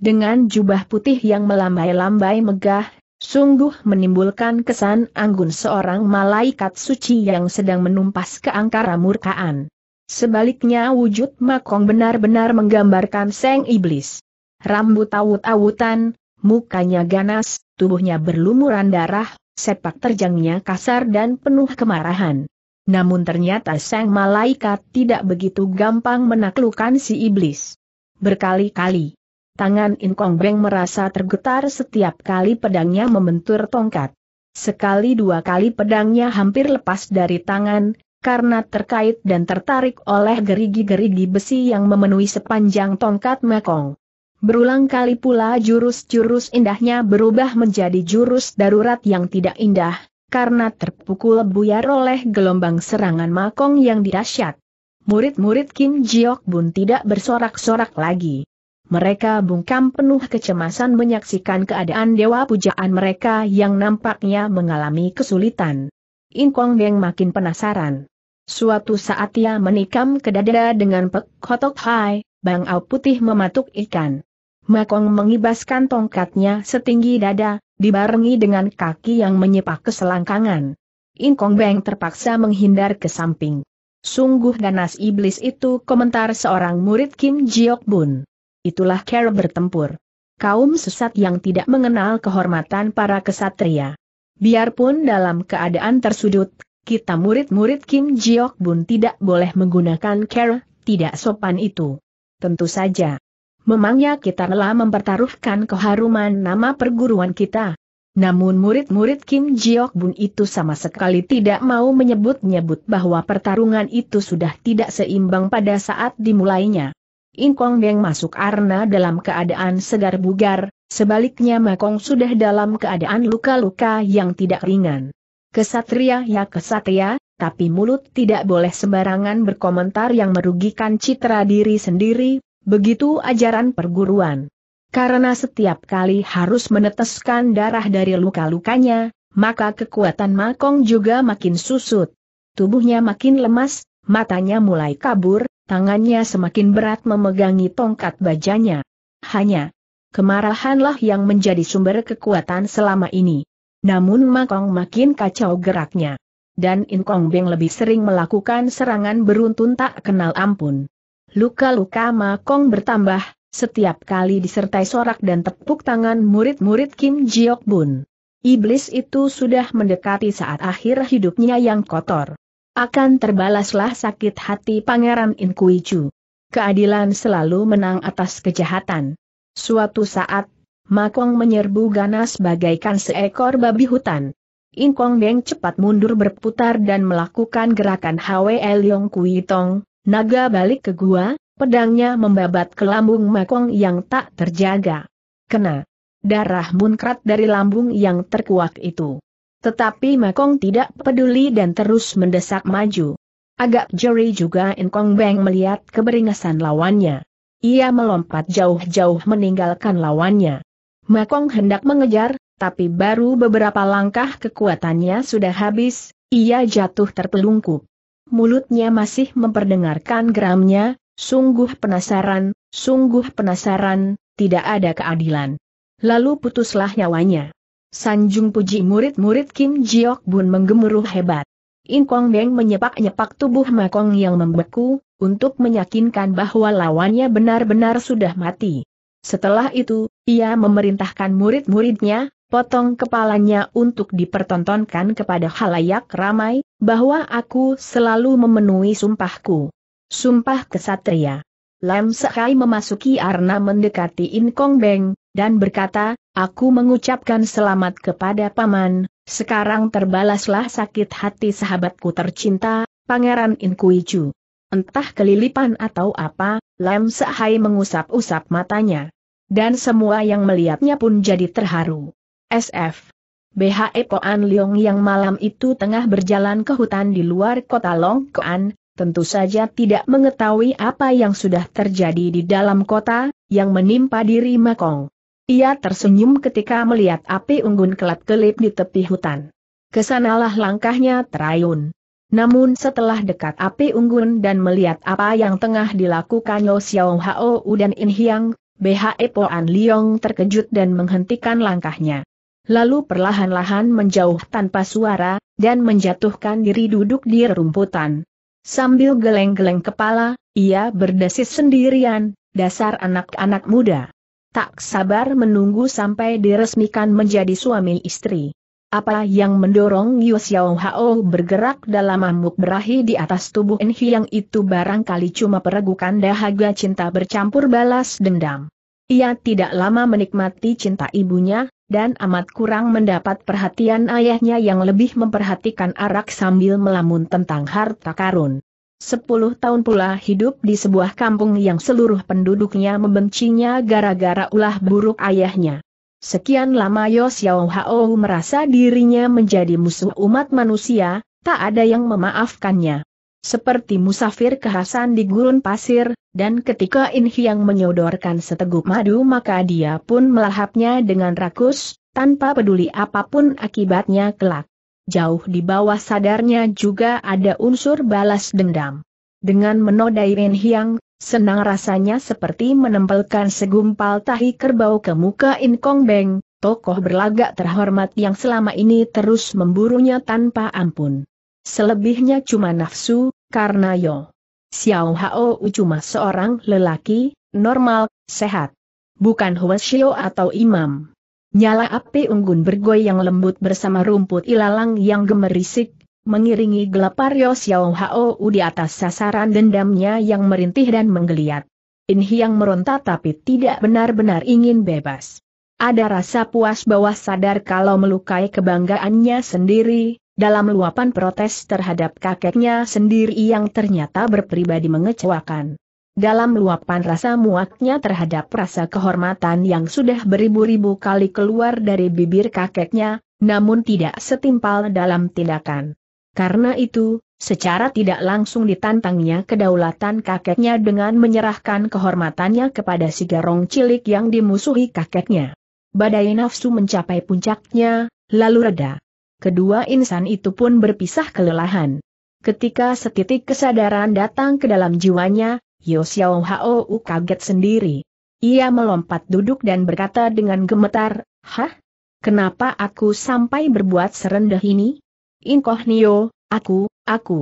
A: Dengan jubah putih yang melambai-lambai megah, Sungguh menimbulkan kesan anggun seorang malaikat suci yang sedang menumpas keangkara murkaan. Sebaliknya wujud Makong benar-benar menggambarkan seng iblis. Rambut awut-awutan, mukanya ganas, tubuhnya berlumuran darah, sepak terjangnya kasar dan penuh kemarahan. Namun ternyata sang malaikat tidak begitu gampang menaklukkan si iblis. Berkali-kali, Tangan Inkong Beng merasa tergetar setiap kali pedangnya membentur tongkat. Sekali dua kali pedangnya hampir lepas dari tangan, karena terkait dan tertarik oleh gerigi-gerigi besi yang memenuhi sepanjang tongkat Mekong. Berulang kali pula jurus-jurus indahnya berubah menjadi jurus darurat yang tidak indah, karena terpukul buyar oleh gelombang serangan Mekong yang dirasyat. Murid-murid Kim Jiok Bun tidak bersorak-sorak lagi mereka bungkam penuh kecemasan menyaksikan keadaan dewa pujaan mereka yang nampaknya mengalami kesulitan. Inkong Beng makin penasaran. Suatu saat ia menikam ke dada dengan pek kotok hai, Bang Au Putih mematuk ikan. Makong mengibaskan tongkatnya setinggi dada, dibarengi dengan kaki yang menyepak keselangkangan. selangkangan. Inkong Beng terpaksa menghindar ke samping. Sungguh ganas iblis itu komentar seorang murid Kim Jiok Bun itulah cara bertempur. Kaum sesat yang tidak mengenal kehormatan para kesatria. Biarpun dalam keadaan tersudut, kita murid-murid Kim Jiok Bun tidak boleh menggunakan cara tidak sopan itu. Tentu saja. Memangnya kita telah mempertaruhkan keharuman nama perguruan kita. Namun murid-murid Kim Jiok Bun itu sama sekali tidak mau menyebut-nyebut bahwa pertarungan itu sudah tidak seimbang pada saat dimulainya. Inkong Beng masuk arna dalam keadaan segar bugar, sebaliknya Makong sudah dalam keadaan luka-luka yang tidak ringan. Kesatria ya kesatria, tapi mulut tidak boleh sembarangan berkomentar yang merugikan citra diri sendiri, begitu ajaran perguruan. Karena setiap kali harus meneteskan darah dari luka-lukanya, maka kekuatan Makong juga makin susut. Tubuhnya makin lemas, matanya mulai kabur, tangannya semakin berat memegangi tongkat bajanya. Hanya kemarahanlah yang menjadi sumber kekuatan selama ini. Namun Makong makin kacau geraknya. Dan Inkong Beng lebih sering melakukan serangan beruntun tak kenal ampun. Luka-luka Makong bertambah, setiap kali disertai sorak dan tepuk tangan murid-murid Kim Jiok Bun. Iblis itu sudah mendekati saat akhir hidupnya yang kotor akan terbalaslah sakit hati Pangeran Inkuiju. Keadilan selalu menang atas kejahatan. Suatu saat, Makong menyerbu ganas bagaikan seekor babi hutan. Inkong Deng cepat mundur berputar dan melakukan gerakan Hwe Yong Kui Tong, naga balik ke gua, pedangnya membabat ke lambung Makong yang tak terjaga. Kena. Darah munkrat dari lambung yang terkuak itu. Tetapi Makong tidak peduli dan terus mendesak maju. Agak jeri juga Inkong Beng melihat keberingasan lawannya. Ia melompat jauh-jauh meninggalkan lawannya. Makong hendak mengejar, tapi baru beberapa langkah kekuatannya sudah habis, ia jatuh terpelungkup. Mulutnya masih memperdengarkan geramnya, sungguh penasaran, sungguh penasaran, tidak ada keadilan. Lalu putuslah nyawanya. Sanjung puji murid-murid Kim Jiok Bun menggemuruh hebat. In Kong Beng menyepak-nyepak tubuh Makong yang membeku, untuk meyakinkan bahwa lawannya benar-benar sudah mati. Setelah itu, ia memerintahkan murid-muridnya, potong kepalanya untuk dipertontonkan kepada halayak ramai, bahwa aku selalu memenuhi sumpahku. Sumpah kesatria. Lam Sekai memasuki arna mendekati In Kong Beng, dan berkata, Aku mengucapkan selamat kepada Paman, sekarang terbalaslah sakit hati sahabatku tercinta, Pangeran Inkuiju. Entah kelilipan atau apa, Lam Sahai mengusap-usap matanya. Dan semua yang melihatnya pun jadi terharu. SF. BHE Poan Leong yang malam itu tengah berjalan ke hutan di luar kota Long Koan, tentu saja tidak mengetahui apa yang sudah terjadi di dalam kota, yang menimpa diri Makong. Ia tersenyum ketika melihat api unggun kelap-kelip di tepi hutan. Kesanalah langkahnya terayun. Namun setelah dekat api unggun dan melihat apa yang tengah dilakukan Yo Xiao Hao dan In Hiang, BHE Poan Liong terkejut dan menghentikan langkahnya. Lalu perlahan-lahan menjauh tanpa suara, dan menjatuhkan diri duduk di rerumputan. Sambil geleng-geleng kepala, ia berdesis sendirian, dasar anak-anak muda tak sabar menunggu sampai diresmikan menjadi suami istri. Apa yang mendorong Yu Xiao Hao bergerak dalam amuk berahi di atas tubuh Enhi yang itu barangkali cuma peregukan dahaga cinta bercampur balas dendam. Ia tidak lama menikmati cinta ibunya, dan amat kurang mendapat perhatian ayahnya yang lebih memperhatikan arak sambil melamun tentang harta karun. Sepuluh tahun pula hidup di sebuah kampung yang seluruh penduduknya membencinya gara-gara ulah buruk ayahnya. Sekian lama Yos Yao Hao merasa dirinya menjadi musuh umat manusia, tak ada yang memaafkannya. Seperti musafir kehasan di gurun pasir, dan ketika In Hyang menyodorkan seteguk madu maka dia pun melahapnya dengan rakus, tanpa peduli apapun akibatnya kelak jauh di bawah sadarnya juga ada unsur balas dendam. Dengan menodai Ren Hiang, senang rasanya seperti menempelkan segumpal tahi kerbau ke muka In Kong Beng, tokoh berlagak terhormat yang selama ini terus memburunya tanpa ampun. Selebihnya cuma nafsu, karena Yo Xiao Hao cuma seorang lelaki, normal, sehat. Bukan Huashio atau imam. Nyala api unggun bergoyang lembut bersama rumput ilalang yang gemerisik, mengiringi gelap Aryo Xiao Hao di atas sasaran dendamnya yang merintih dan menggeliat. Inhi yang meronta tapi tidak benar-benar ingin bebas. Ada rasa puas bahwa sadar kalau melukai kebanggaannya sendiri, dalam luapan protes terhadap kakeknya sendiri yang ternyata berpribadi mengecewakan. Dalam luapan rasa muaknya terhadap rasa kehormatan yang sudah beribu-ribu kali keluar dari bibir kakeknya, namun tidak setimpal dalam tindakan. Karena itu, secara tidak langsung ditantangnya kedaulatan kakeknya dengan menyerahkan kehormatannya kepada si garong cilik yang dimusuhi kakeknya. Badai nafsu mencapai puncaknya, lalu reda. Kedua insan itu pun berpisah kelelahan. Ketika setitik kesadaran datang ke dalam jiwanya, Yo Xiao Hao kaget sendiri. Ia melompat duduk dan berkata dengan gemetar, Hah? Kenapa aku sampai berbuat serendah ini? Nio, aku, aku.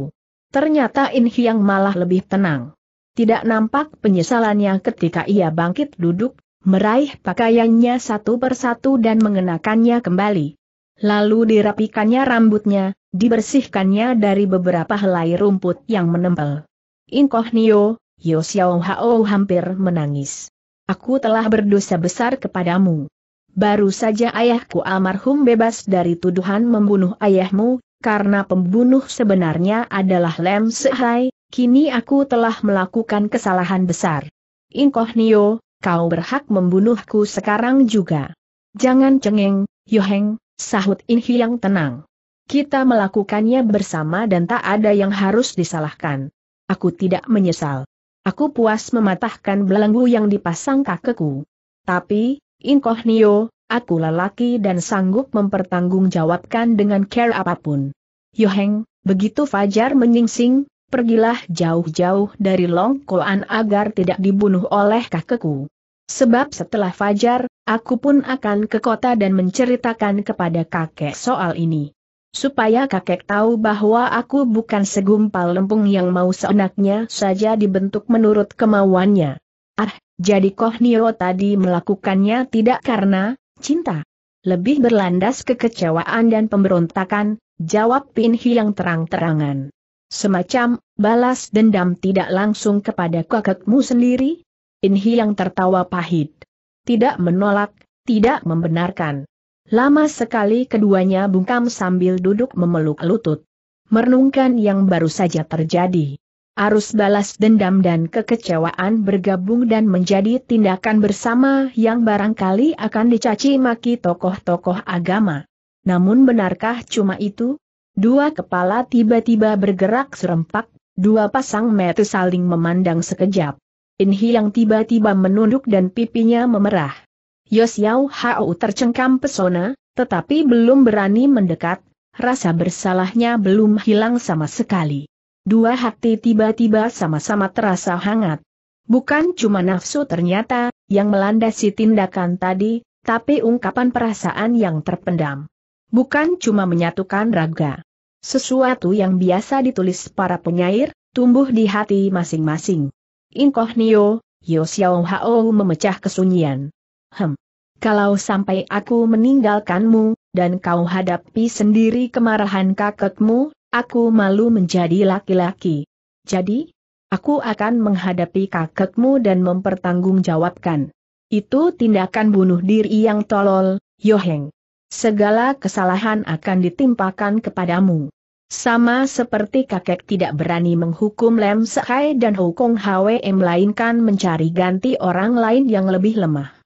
A: Ternyata In Hiang malah lebih tenang. Tidak nampak penyesalannya ketika ia bangkit duduk, meraih pakaiannya satu persatu dan mengenakannya kembali. Lalu dirapikannya rambutnya, dibersihkannya dari beberapa helai rumput yang menempel. Nio, Yo Xiao Hao hampir menangis. Aku telah berdosa besar kepadamu. Baru saja ayahku almarhum bebas dari tuduhan membunuh ayahmu, karena pembunuh sebenarnya adalah Lem Sehai, kini aku telah melakukan kesalahan besar. Nio, kau berhak membunuhku sekarang juga. Jangan cengeng, Yoheng, sahut Inhi yang tenang. Kita melakukannya bersama dan tak ada yang harus disalahkan. Aku tidak menyesal. Aku puas mematahkan belenggu yang dipasang kakekku. Tapi, Nio, aku lelaki dan sanggup mempertanggungjawabkan dengan care apapun. Yoheng, begitu Fajar menyingsing, pergilah jauh-jauh dari Long Longkoan agar tidak dibunuh oleh kakekku. Sebab setelah Fajar, aku pun akan ke kota dan menceritakan kepada kakek soal ini supaya kakek tahu bahwa aku bukan segumpal lempung yang mau seenaknya saja dibentuk menurut kemauannya. Ah, jadi Koh Nio tadi melakukannya tidak karena cinta. Lebih berlandas kekecewaan dan pemberontakan, jawab Pin Hiang terang-terangan. Semacam, balas dendam tidak langsung kepada kakekmu sendiri? Pin yang tertawa pahit. Tidak menolak, tidak membenarkan. Lama sekali keduanya bungkam sambil duduk memeluk lutut. Merenungkan yang baru saja terjadi. Arus balas dendam dan kekecewaan bergabung dan menjadi tindakan bersama yang barangkali akan dicaci maki tokoh-tokoh agama. Namun benarkah cuma itu? Dua kepala tiba-tiba bergerak serempak, dua pasang mata saling memandang sekejap. Inhi yang tiba-tiba menunduk dan pipinya memerah. Yosiao Hao tercengkam pesona, tetapi belum berani mendekat, rasa bersalahnya belum hilang sama sekali. Dua hati tiba-tiba sama-sama terasa hangat. Bukan cuma nafsu ternyata, yang melandasi tindakan tadi, tapi ungkapan perasaan yang terpendam. Bukan cuma menyatukan raga. Sesuatu yang biasa ditulis para penyair, tumbuh di hati masing-masing. Inkoh Nio, Yosiao Hao memecah kesunyian. Hem. Kalau sampai aku meninggalkanmu, dan kau hadapi sendiri kemarahan kakekmu, aku malu menjadi laki-laki. Jadi, aku akan menghadapi kakekmu dan mempertanggungjawabkan. Itu tindakan bunuh diri yang tolol, Yoheng. Segala kesalahan akan ditimpakan kepadamu. Sama seperti kakek tidak berani menghukum Lem Sehai dan Hukong Hwem melainkan mencari ganti orang lain yang lebih lemah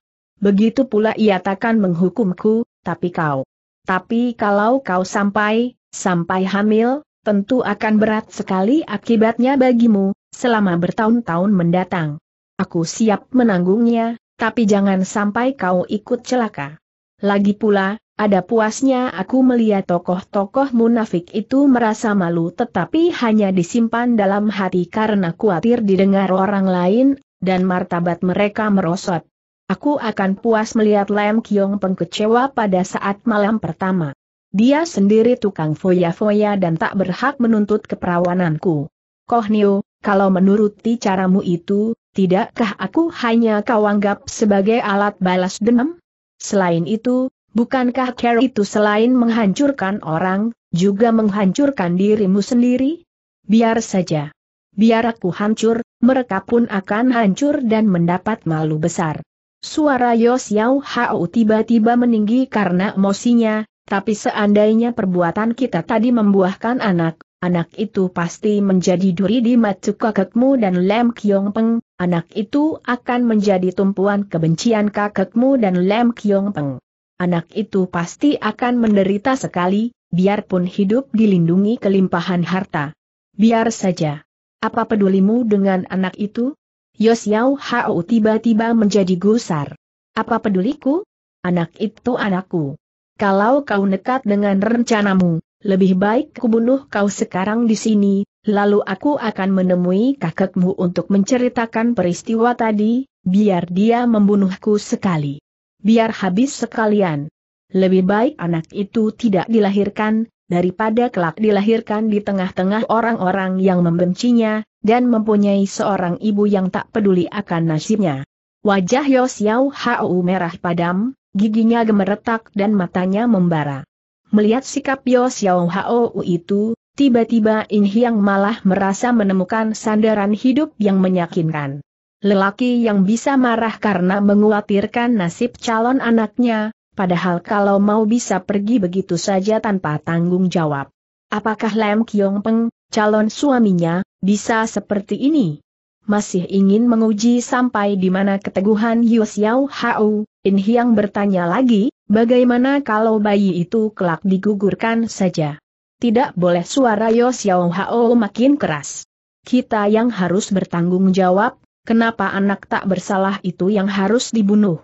A: begitu pula ia takkan menghukumku, tapi kau. Tapi kalau kau sampai, sampai hamil, tentu akan berat sekali akibatnya bagimu, selama bertahun-tahun mendatang. Aku siap menanggungnya, tapi jangan sampai kau ikut celaka. Lagi pula, ada puasnya aku melihat tokoh-tokoh munafik itu merasa malu tetapi hanya disimpan dalam hati karena khawatir didengar orang lain, dan martabat mereka merosot. Aku akan puas melihat Lam Kiong pengkecewa pada saat malam pertama. Dia sendiri tukang foya-foya dan tak berhak menuntut keperawananku. Koh Niu, kalau menuruti caramu itu, tidakkah aku hanya kau anggap sebagai alat balas dendam? Selain itu, bukankah care itu selain menghancurkan orang, juga menghancurkan dirimu sendiri? Biar saja. Biar aku hancur, mereka pun akan hancur dan mendapat malu besar. Suara Yos Yau Hau tiba-tiba meninggi karena emosinya, tapi seandainya perbuatan kita tadi membuahkan anak, anak itu pasti menjadi duri di matu kakekmu dan Lem Kiong Peng, anak itu akan menjadi tumpuan kebencian kakekmu dan Lem Kiong Peng. Anak itu pasti akan menderita sekali, biarpun hidup dilindungi kelimpahan harta. Biar saja. Apa pedulimu dengan anak itu? Yosiao Hau tiba-tiba menjadi gusar. Apa peduliku? Anak itu anakku. Kalau kau nekat dengan rencanamu, lebih baik kubunuh kau sekarang di sini, lalu aku akan menemui kakekmu untuk menceritakan peristiwa tadi, biar dia membunuhku sekali. Biar habis sekalian. Lebih baik anak itu tidak dilahirkan, daripada kelak dilahirkan di tengah-tengah orang-orang yang membencinya, dan mempunyai seorang ibu yang tak peduli akan nasibnya. Wajah Yosiao Hau merah padam, giginya gemeretak dan matanya membara. Melihat sikap Yosiao Hau itu, tiba-tiba In Hiang malah merasa menemukan sandaran hidup yang menyakinkan. Lelaki yang bisa marah karena menguatirkan nasib calon anaknya, Padahal kalau mau bisa pergi begitu saja tanpa tanggung jawab. Apakah Lam Kiong Peng, calon suaminya, bisa seperti ini? Masih ingin menguji sampai di mana keteguhan Yu Xiao Hao, In Hiang bertanya lagi, bagaimana kalau bayi itu kelak digugurkan saja? Tidak boleh suara Yu Xiao Hao makin keras. Kita yang harus bertanggung jawab, kenapa anak tak bersalah itu yang harus dibunuh?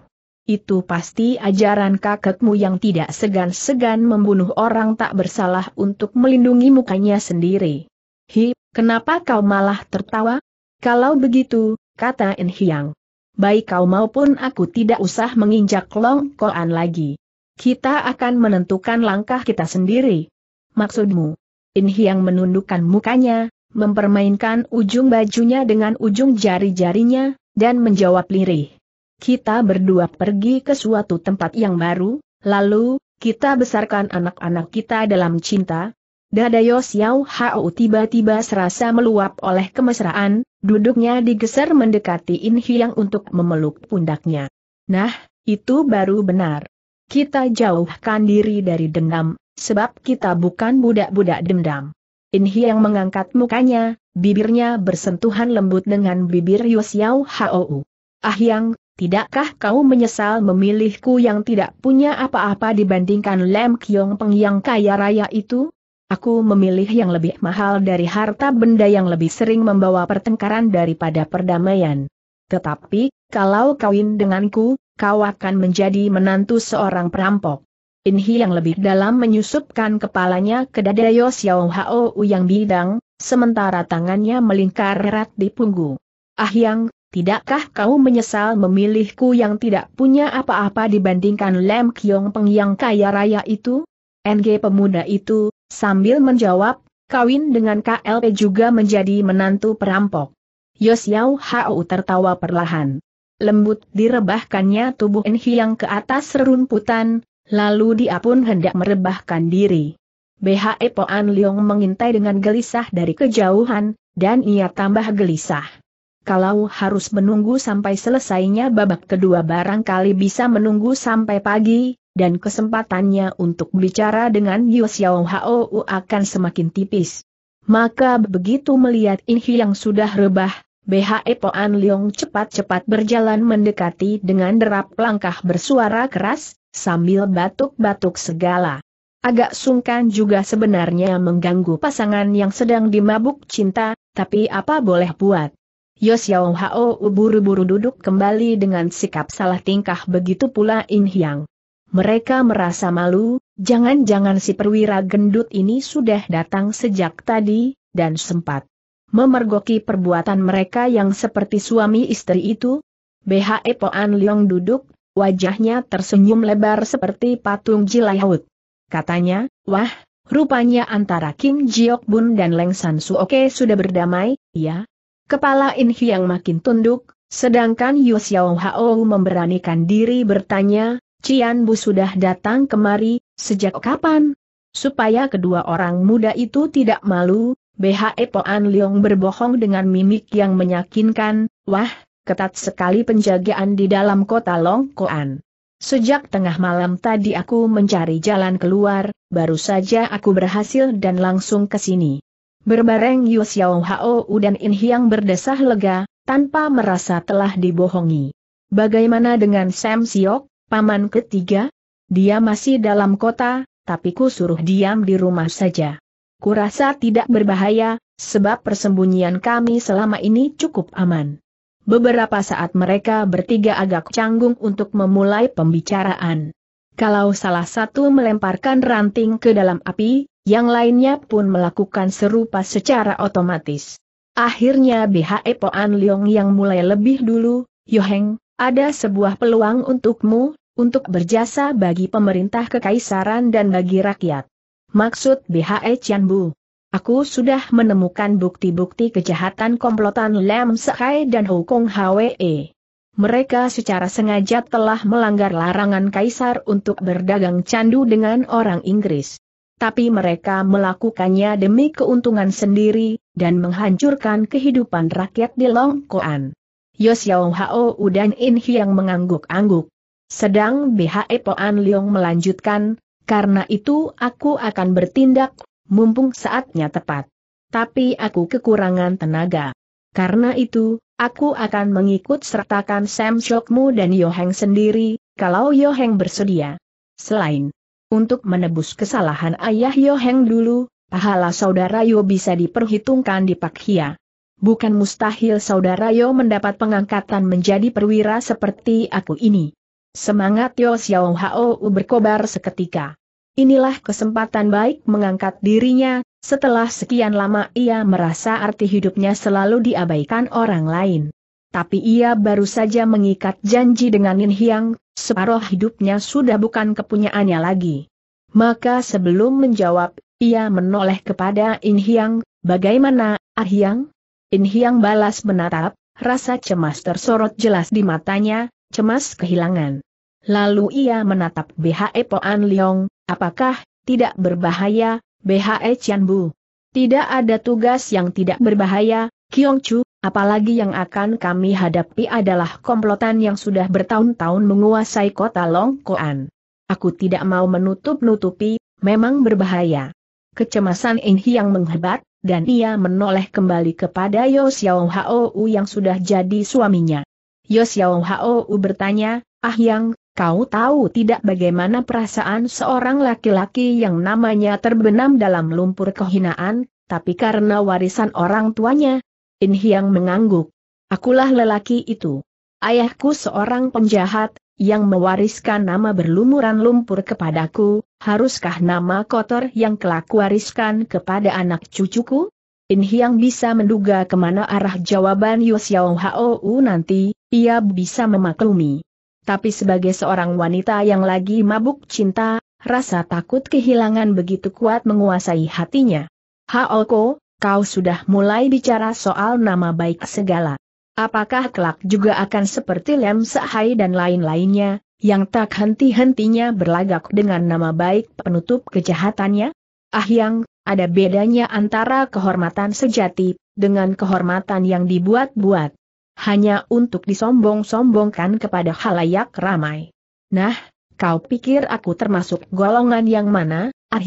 A: Itu pasti ajaran kakekmu yang tidak segan-segan membunuh orang tak bersalah untuk melindungi mukanya sendiri. Hi, kenapa kau malah tertawa? Kalau begitu, kata Hiang. Baik kau maupun aku tidak usah menginjak Long Koan lagi. Kita akan menentukan langkah kita sendiri. Maksudmu? Hiang menundukkan mukanya, mempermainkan ujung bajunya dengan ujung jari-jarinya, dan menjawab lirih kita berdua pergi ke suatu tempat yang baru, lalu, kita besarkan anak-anak kita dalam cinta. Dada Yosiao Hao tiba-tiba serasa meluap oleh kemesraan, duduknya digeser mendekati In Hyang untuk memeluk pundaknya. Nah, itu baru benar. Kita jauhkan diri dari dendam, sebab kita bukan budak-budak dendam. In Hyang mengangkat mukanya, bibirnya bersentuhan lembut dengan bibir Yosiao Hao. Ah Yang, Tidakkah kau menyesal memilihku yang tidak punya apa-apa dibandingkan Lem Kiong Peng yang kaya raya itu? Aku memilih yang lebih mahal dari harta benda yang lebih sering membawa pertengkaran daripada perdamaian. Tetapi, kalau kawin denganku, kau akan menjadi menantu seorang perampok. Inhi yang lebih dalam menyusupkan kepalanya ke dada Xiao Hao yang bidang, sementara tangannya melingkar erat di punggung. Ah yang, Tidakkah kau menyesal memilihku yang tidak punya apa-apa dibandingkan Lem Kiong Peng yang kaya raya itu? NG pemuda itu, sambil menjawab, kawin dengan KLP juga menjadi menantu perampok. Yosiao Hau tertawa perlahan. Lembut direbahkannya tubuh NG yang ke atas serunputan, lalu dia pun hendak merebahkan diri. BHE Poan Leong mengintai dengan gelisah dari kejauhan, dan ia tambah gelisah kalau harus menunggu sampai selesainya babak kedua barangkali bisa menunggu sampai pagi, dan kesempatannya untuk bicara dengan Yu Xiao Hao akan semakin tipis. Maka begitu melihat Inhi yang sudah rebah, BHE Poan Leong cepat-cepat berjalan mendekati dengan derap langkah bersuara keras, sambil batuk-batuk segala. Agak sungkan juga sebenarnya mengganggu pasangan yang sedang dimabuk cinta, tapi apa boleh buat. Yosiao Hao buru-buru duduk kembali dengan sikap salah tingkah begitu pula In Hyang. Mereka merasa malu, jangan-jangan si perwira gendut ini sudah datang sejak tadi, dan sempat memergoki perbuatan mereka yang seperti suami istri itu. BHE Poan Leong duduk, wajahnya tersenyum lebar seperti patung jilayaut. Katanya, wah, rupanya antara Kim Jiok Bun dan Leng San oke sudah berdamai, ya, Kepala In Hyang makin tunduk, sedangkan Yu Xiao Hao memberanikan diri bertanya, Cian Bu sudah datang kemari, sejak kapan? Supaya kedua orang muda itu tidak malu, BHE Poan Leong berbohong dengan mimik yang menyakinkan, wah, ketat sekali penjagaan di dalam kota Longkoan. Sejak tengah malam tadi aku mencari jalan keluar, baru saja aku berhasil dan langsung ke sini. Berbareng Yu Xiao Hao dan In Hiang berdesah lega, tanpa merasa telah dibohongi. Bagaimana dengan Sam Siok, paman ketiga? Dia masih dalam kota, tapi ku suruh diam di rumah saja. Kurasa tidak berbahaya, sebab persembunyian kami selama ini cukup aman. Beberapa saat mereka bertiga agak canggung untuk memulai pembicaraan. Kalau salah satu melemparkan ranting ke dalam api, yang lainnya pun melakukan serupa secara otomatis. Akhirnya BHE Poan Leong yang mulai lebih dulu, Yoheng, ada sebuah peluang untukmu, untuk berjasa bagi pemerintah kekaisaran dan bagi rakyat. Maksud BHE Chan Bu. Aku sudah menemukan bukti-bukti kejahatan komplotan Lam Sakai dan Hukong Hwe. Mereka secara sengaja telah melanggar larangan kaisar untuk berdagang candu dengan orang Inggris tapi mereka melakukannya demi keuntungan sendiri, dan menghancurkan kehidupan rakyat di Koan. Yosiao Hao Udan In Hiang mengangguk-angguk. Sedang BHE Poan Leong melanjutkan, karena itu aku akan bertindak, mumpung saatnya tepat. Tapi aku kekurangan tenaga. Karena itu, aku akan mengikut sertakan Sam Shokmu dan Yoheng sendiri, kalau Yoheng bersedia. Selain untuk menebus kesalahan ayah Yoheng dulu, pahala saudara Yo bisa diperhitungkan di Pak Pakhia. Bukan mustahil saudara Yo mendapat pengangkatan menjadi perwira seperti aku ini. Semangat Yo Xiao Hao berkobar seketika. Inilah kesempatan baik mengangkat dirinya, setelah sekian lama ia merasa arti hidupnya selalu diabaikan orang lain tapi ia baru saja mengikat janji dengan Nin Hiang, separuh hidupnya sudah bukan kepunyaannya lagi. Maka sebelum menjawab, ia menoleh kepada In Hiang, bagaimana, Ah Hiang? In Hiang balas menatap, rasa cemas tersorot jelas di matanya, cemas kehilangan. Lalu ia menatap BHE Poan Liong, apakah, tidak berbahaya, BHE Chan Bu? Tidak ada tugas yang tidak berbahaya, Kiong Chu, Apalagi yang akan kami hadapi adalah komplotan yang sudah bertahun-tahun menguasai kota Longkoan. Aku tidak mau menutup-nutupi, memang berbahaya. Kecemasan Inhi yang menghebat, dan ia menoleh kembali kepada Yo Xiao Hou yang sudah jadi suaminya. Yo Xiao Hou bertanya, Ah Yang, kau tahu tidak bagaimana perasaan seorang laki-laki yang namanya terbenam dalam lumpur kehinaan, tapi karena warisan orang tuanya, In Hiang mengangguk. Akulah lelaki itu. Ayahku seorang penjahat, yang mewariskan nama berlumuran lumpur kepadaku, haruskah nama kotor yang kelak wariskan kepada anak cucuku? In Hiang bisa menduga kemana arah jawaban Yu Xiao Hou nanti, ia bisa memaklumi. Tapi sebagai seorang wanita yang lagi mabuk cinta, rasa takut kehilangan begitu kuat menguasai hatinya. Haoko, kau sudah mulai bicara soal nama baik segala. Apakah kelak juga akan seperti Lem Sahai dan lain-lainnya, yang tak henti-hentinya berlagak dengan nama baik penutup kejahatannya? Ah yang, ada bedanya antara kehormatan sejati, dengan kehormatan yang dibuat-buat. Hanya untuk disombong-sombongkan kepada halayak ramai. Nah, kau pikir aku termasuk golongan yang mana, ah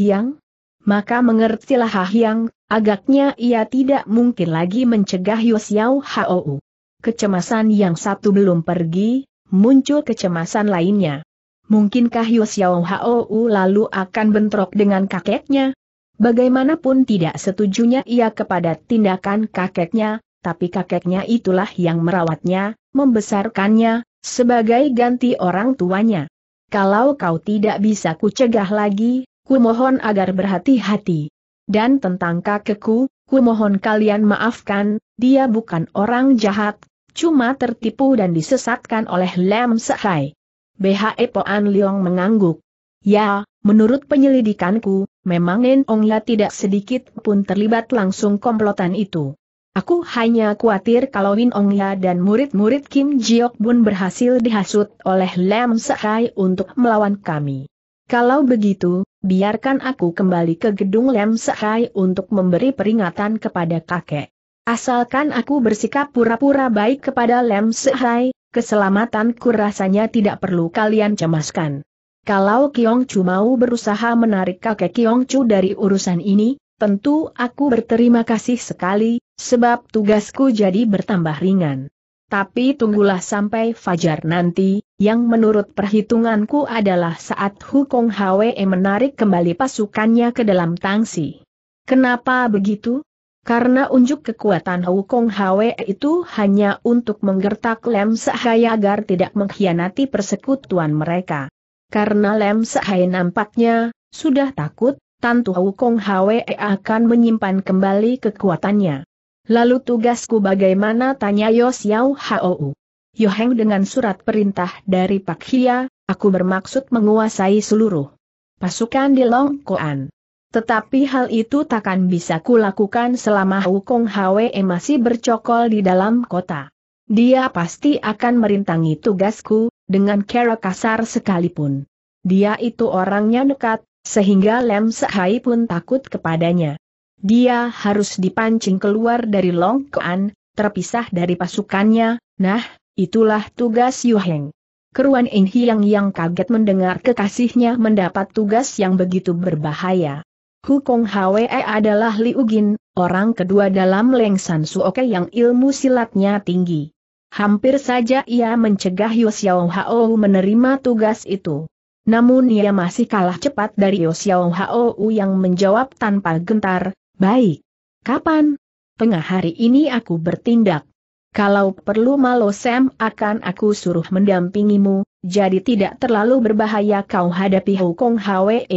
A: maka mengertilah Hahyang, ah agaknya ia tidak mungkin lagi mencegah Yosiao Hou. Kecemasan yang satu belum pergi, muncul kecemasan lainnya. Mungkinkah Yosiao Hou lalu akan bentrok dengan kakeknya? Bagaimanapun tidak setujunya ia kepada tindakan kakeknya, tapi kakeknya itulah yang merawatnya, membesarkannya, sebagai ganti orang tuanya. Kalau kau tidak bisa kucegah lagi, ku mohon agar berhati-hati. Dan tentang kakekku, ku mohon kalian maafkan, dia bukan orang jahat, cuma tertipu dan disesatkan oleh Lam Sehai. BHE Poan Leong mengangguk. Ya, menurut penyelidikanku, memang Nen La tidak sedikit pun terlibat langsung komplotan itu. Aku hanya khawatir kalau Win La ya dan murid-murid Kim Jiok Bun berhasil dihasut oleh Lam Sehai untuk melawan kami. Kalau begitu, biarkan aku kembali ke gedung Lem Sehai untuk memberi peringatan kepada kakek. Asalkan aku bersikap pura-pura baik kepada Lem Sehai, keselamatanku rasanya tidak perlu kalian cemaskan. Kalau Kiong Chu mau berusaha menarik kakek Kiong Chu dari urusan ini, tentu aku berterima kasih sekali, sebab tugasku jadi bertambah ringan. Tapi tunggulah sampai fajar nanti, yang menurut perhitunganku adalah saat Hukong Hwe menarik kembali pasukannya ke dalam tangsi. Kenapa begitu? Karena unjuk kekuatan Hukong Hwe itu hanya untuk menggertak Lem Sahaya agar tidak mengkhianati persekutuan mereka. Karena Lem Sahaya nampaknya, sudah takut, tentu Hukong Hwe akan menyimpan kembali kekuatannya. Lalu tugasku bagaimana tanya Yos Yao Hou. Yoheng dengan surat perintah dari Pak Hia, aku bermaksud menguasai seluruh pasukan di Long Koan. Tetapi hal itu takkan bisa kulakukan selama Hukong Hwe e masih bercokol di dalam kota. Dia pasti akan merintangi tugasku, dengan cara kasar sekalipun. Dia itu orangnya dekat, sehingga Lem Sehai pun takut kepadanya. Dia harus dipancing keluar dari Long Koan, terpisah dari pasukannya, nah, Itulah tugas Yu Heng. Keruan In Hiang yang kaget mendengar kekasihnya mendapat tugas yang begitu berbahaya. Hukong Hwe adalah Liu Gin, orang kedua dalam Leng Lengsan Suoke yang ilmu silatnya tinggi. Hampir saja ia mencegah Yu Xiao Hao menerima tugas itu. Namun ia masih kalah cepat dari Yu Xiao Hao yang menjawab tanpa gentar, Baik. Kapan? Tengah hari ini aku bertindak. Kalau perlu Malo Sam akan aku suruh mendampingimu, jadi tidak terlalu berbahaya kau hadapi Hukong Hwe.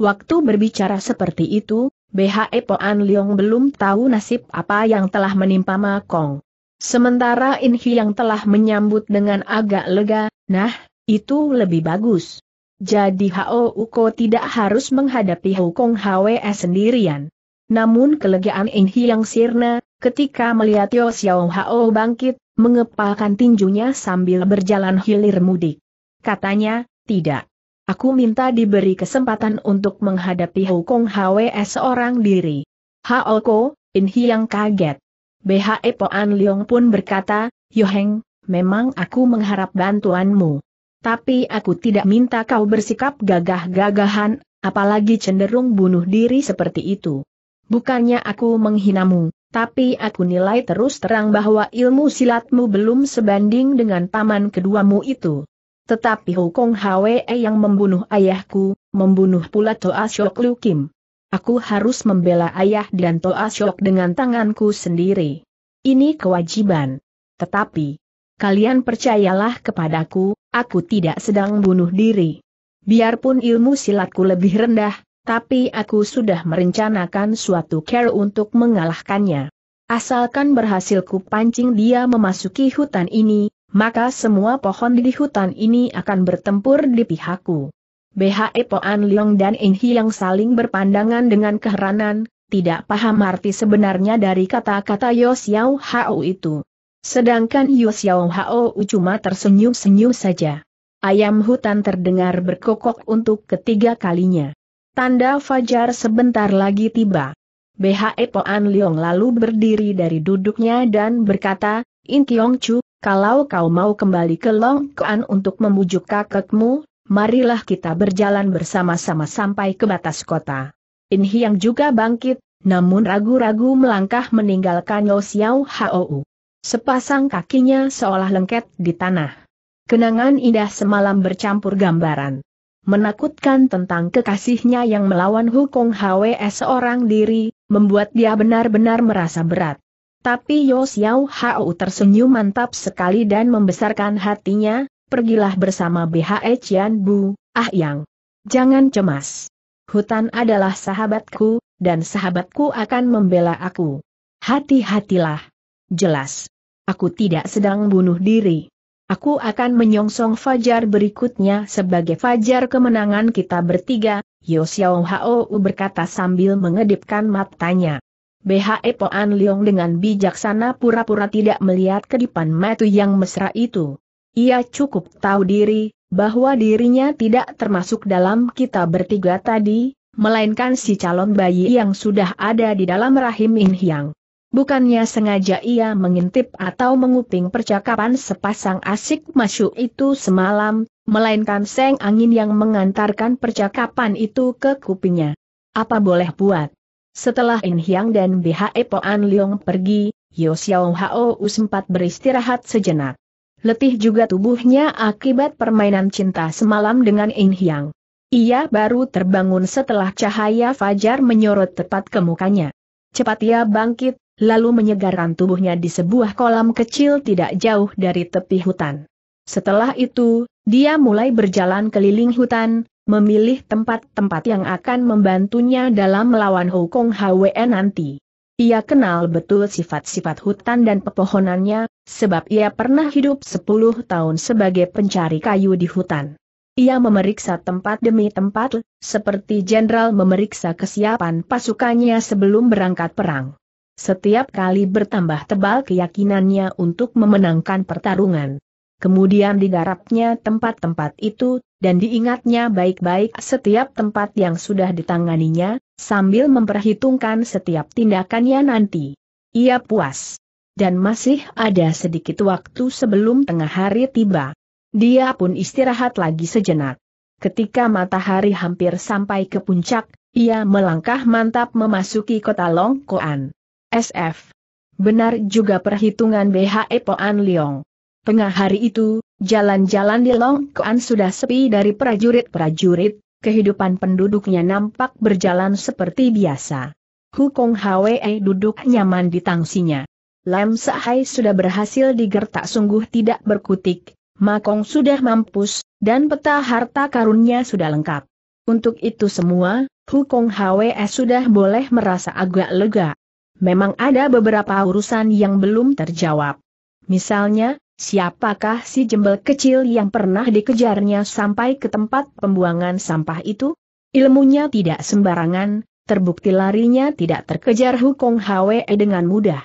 A: Waktu berbicara seperti itu, BHE Poan Leong belum tahu nasib apa yang telah menimpa Ma Kong. Sementara In Hi yang telah menyambut dengan agak lega, nah, itu lebih bagus. Jadi Hao Uko tidak harus menghadapi Hukong Hwe sendirian. Namun kelegaan In Hi yang sirna, Ketika melihat Yo Xiao Hao bangkit, mengepalkan tinjunya sambil berjalan hilir mudik. Katanya, tidak. Aku minta diberi kesempatan untuk menghadapi Kong HWS seorang diri. Hao Ko, In Hiang kaget. BHE Poan Leong pun berkata, Yo Heng, memang aku mengharap bantuanmu. Tapi aku tidak minta kau bersikap gagah-gagahan, apalagi cenderung bunuh diri seperti itu. Bukannya aku menghinamu, tapi aku nilai terus terang bahwa ilmu silatmu belum sebanding dengan paman keduamu itu. Tetapi Hukong Hwe yang membunuh ayahku, membunuh pula Toa Syok Lu Kim. Aku harus membela ayah dan Toa Syok dengan tanganku sendiri. Ini kewajiban. Tetapi, kalian percayalah kepadaku, aku tidak sedang bunuh diri. Biarpun ilmu silatku lebih rendah, tapi aku sudah merencanakan suatu care untuk mengalahkannya. Asalkan berhasil ku pancing dia memasuki hutan ini, maka semua pohon di hutan ini akan bertempur di pihakku. BHE Poan Leong dan In Hi yang saling berpandangan dengan keheranan, tidak paham arti sebenarnya dari kata-kata Yo Xiao Hao itu. Sedangkan Yo Xiao Hao cuma tersenyum-senyum saja. Ayam hutan terdengar berkokok untuk ketiga kalinya. Tanda fajar sebentar lagi tiba. BHE Poan Leong lalu berdiri dari duduknya dan berkata, In Kiong Chu, kalau kau mau kembali ke Long Kuan untuk membujuk kakekmu, marilah kita berjalan bersama-sama sampai ke batas kota. In Hiang juga bangkit, namun ragu-ragu melangkah meninggalkan Yo Xiao Hou. Sepasang kakinya seolah lengket di tanah. Kenangan indah semalam bercampur gambaran menakutkan tentang kekasihnya yang melawan hukum Hwe seorang diri, membuat dia benar-benar merasa berat. Tapi Yo Xiao Hao tersenyum mantap sekali dan membesarkan hatinya, pergilah bersama BHE Chian Bu, Ah Yang. Jangan cemas. Hutan adalah sahabatku, dan sahabatku akan membela aku. Hati-hatilah. Jelas. Aku tidak sedang bunuh diri. Aku akan menyongsong fajar berikutnya sebagai fajar kemenangan kita bertiga, Yo Xiao Hao berkata sambil mengedipkan matanya. BHE Poan Leong dengan bijaksana pura-pura tidak melihat kedipan matu yang mesra itu. Ia cukup tahu diri, bahwa dirinya tidak termasuk dalam kita bertiga tadi, melainkan si calon bayi yang sudah ada di dalam rahim In Hyang. Bukannya sengaja ia mengintip atau menguping percakapan sepasang asik masuk itu semalam, melainkan seng angin yang mengantarkan percakapan itu ke kupingnya. Apa boleh buat? Setelah In Hyang dan BHE Poan Leong pergi, Yo Xiao Hao u sempat beristirahat sejenak. Letih juga tubuhnya akibat permainan cinta semalam dengan In Hyang. Ia baru terbangun setelah cahaya fajar menyorot tepat ke mukanya. Cepat ia bangkit, lalu menyegarkan tubuhnya di sebuah kolam kecil tidak jauh dari tepi hutan. Setelah itu, dia mulai berjalan keliling hutan, memilih tempat-tempat yang akan membantunya dalam melawan Hukong Hwe nanti. Ia kenal betul sifat-sifat hutan dan pepohonannya, sebab ia pernah hidup 10 tahun sebagai pencari kayu di hutan. Ia memeriksa tempat demi tempat, seperti jenderal memeriksa kesiapan pasukannya sebelum berangkat perang. Setiap kali bertambah tebal keyakinannya untuk memenangkan pertarungan. Kemudian digarapnya tempat-tempat itu, dan diingatnya baik-baik setiap tempat yang sudah ditanganinya, sambil memperhitungkan setiap tindakannya nanti. Ia puas. Dan masih ada sedikit waktu sebelum tengah hari tiba. Dia pun istirahat lagi sejenak. Ketika matahari hampir sampai ke puncak, ia melangkah mantap memasuki kota Longkoan. SF. Benar juga perhitungan BHE Poan Leong. Tengah hari itu, jalan-jalan di Long Longkoan sudah sepi dari prajurit-prajurit, kehidupan penduduknya nampak berjalan seperti biasa. Hukong Hwe duduk nyaman di tangsinya. Lam Sahai sudah berhasil digertak sungguh tidak berkutik, Makong sudah mampus, dan peta harta karunnya sudah lengkap. Untuk itu semua, Hukong Hwe sudah boleh merasa agak lega memang ada beberapa urusan yang belum terjawab. Misalnya, siapakah si jembel kecil yang pernah dikejarnya sampai ke tempat pembuangan sampah itu? Ilmunya tidak sembarangan, terbukti larinya tidak terkejar Hukong Hwe dengan mudah.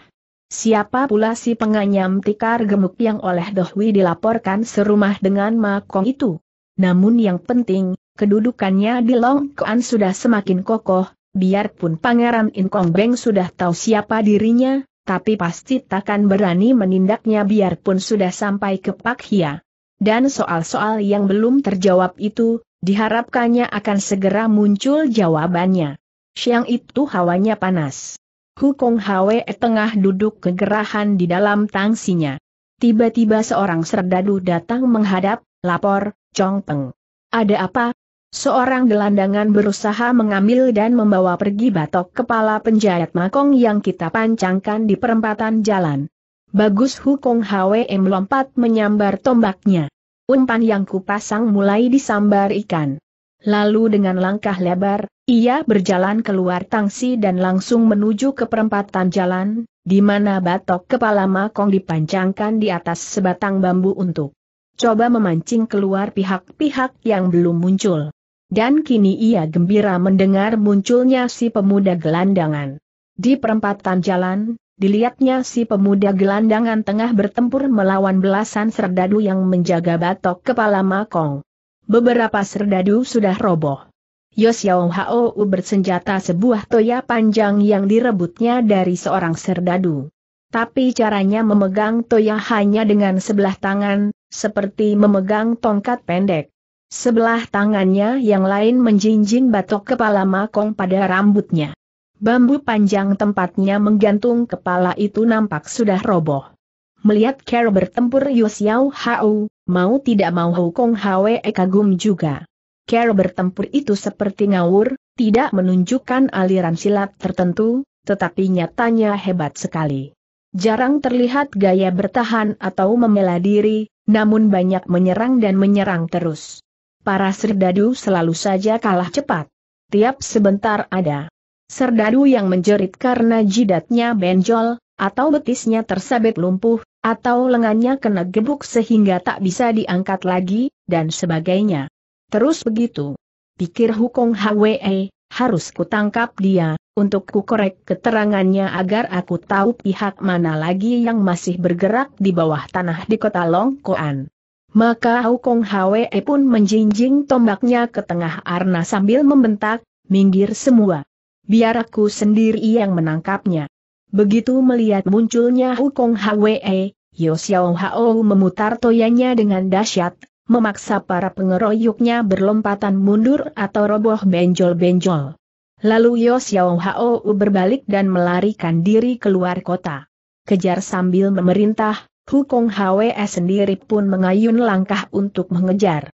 A: Siapa pula si penganyam tikar gemuk yang oleh Dohwi dilaporkan serumah dengan Makong itu? Namun yang penting, kedudukannya di Long Kuan sudah semakin kokoh, Biarpun Pangeran Inkong Beng sudah tahu siapa dirinya, tapi pasti takkan berani menindaknya biarpun sudah sampai ke Pak Hia. Dan soal-soal yang belum terjawab itu, diharapkannya akan segera muncul jawabannya. Siang itu hawanya panas. Hukong Hwe tengah duduk kegerahan di dalam tangsinya. Tiba-tiba seorang serdadu datang menghadap, lapor, Chong Peng. Ada apa, Seorang gelandangan berusaha mengambil dan membawa pergi batok kepala penjahat makong yang kita pancangkan di perempatan jalan. Bagus Hukong HWM lompat menyambar tombaknya. Umpan yang kupasang mulai disambar ikan. Lalu dengan langkah lebar, ia berjalan keluar tangsi dan langsung menuju ke perempatan jalan, di mana batok kepala makong dipancangkan di atas sebatang bambu untuk coba memancing keluar pihak-pihak yang belum muncul. Dan kini ia gembira mendengar munculnya si pemuda gelandangan. Di perempatan jalan, dilihatnya si pemuda gelandangan tengah bertempur melawan belasan serdadu yang menjaga batok kepala Makong. Beberapa serdadu sudah roboh. Yosiao Hao bersenjata sebuah toya panjang yang direbutnya dari seorang serdadu. Tapi caranya memegang toya hanya dengan sebelah tangan, seperti memegang tongkat pendek. Sebelah tangannya yang lain menjinjing batok kepala Makong pada rambutnya. Bambu panjang tempatnya menggantung kepala itu nampak sudah roboh. Melihat Carol bertempur Yusiao Hau, mau tidak mau Hukong Hwe e kagum juga. Carol bertempur itu seperti ngawur, tidak menunjukkan aliran silat tertentu, tetapi nyatanya hebat sekali. Jarang terlihat gaya bertahan atau membela diri, namun banyak menyerang dan menyerang terus para serdadu selalu saja kalah cepat. Tiap sebentar ada serdadu yang menjerit karena jidatnya benjol, atau betisnya tersabit lumpuh, atau lengannya kena gebuk sehingga tak bisa diangkat lagi, dan sebagainya. Terus begitu. Pikir Hukong Hwe, harus kutangkap dia, untuk kukorek keterangannya agar aku tahu pihak mana lagi yang masih bergerak di bawah tanah di kota Longkoan. Maka Kong Hwe e pun menjinjing tombaknya ke tengah arna sambil membentak, minggir semua. Biar aku sendiri yang menangkapnya. Begitu melihat munculnya Kong Hwe, e, Yo Xiao Hao memutar toyanya dengan dahsyat, memaksa para pengeroyoknya berlompatan mundur atau roboh benjol-benjol. Lalu Yo Xiao Hao berbalik dan melarikan diri keluar kota. Kejar sambil memerintah, Hukong Hwe sendiri pun mengayun langkah untuk mengejar.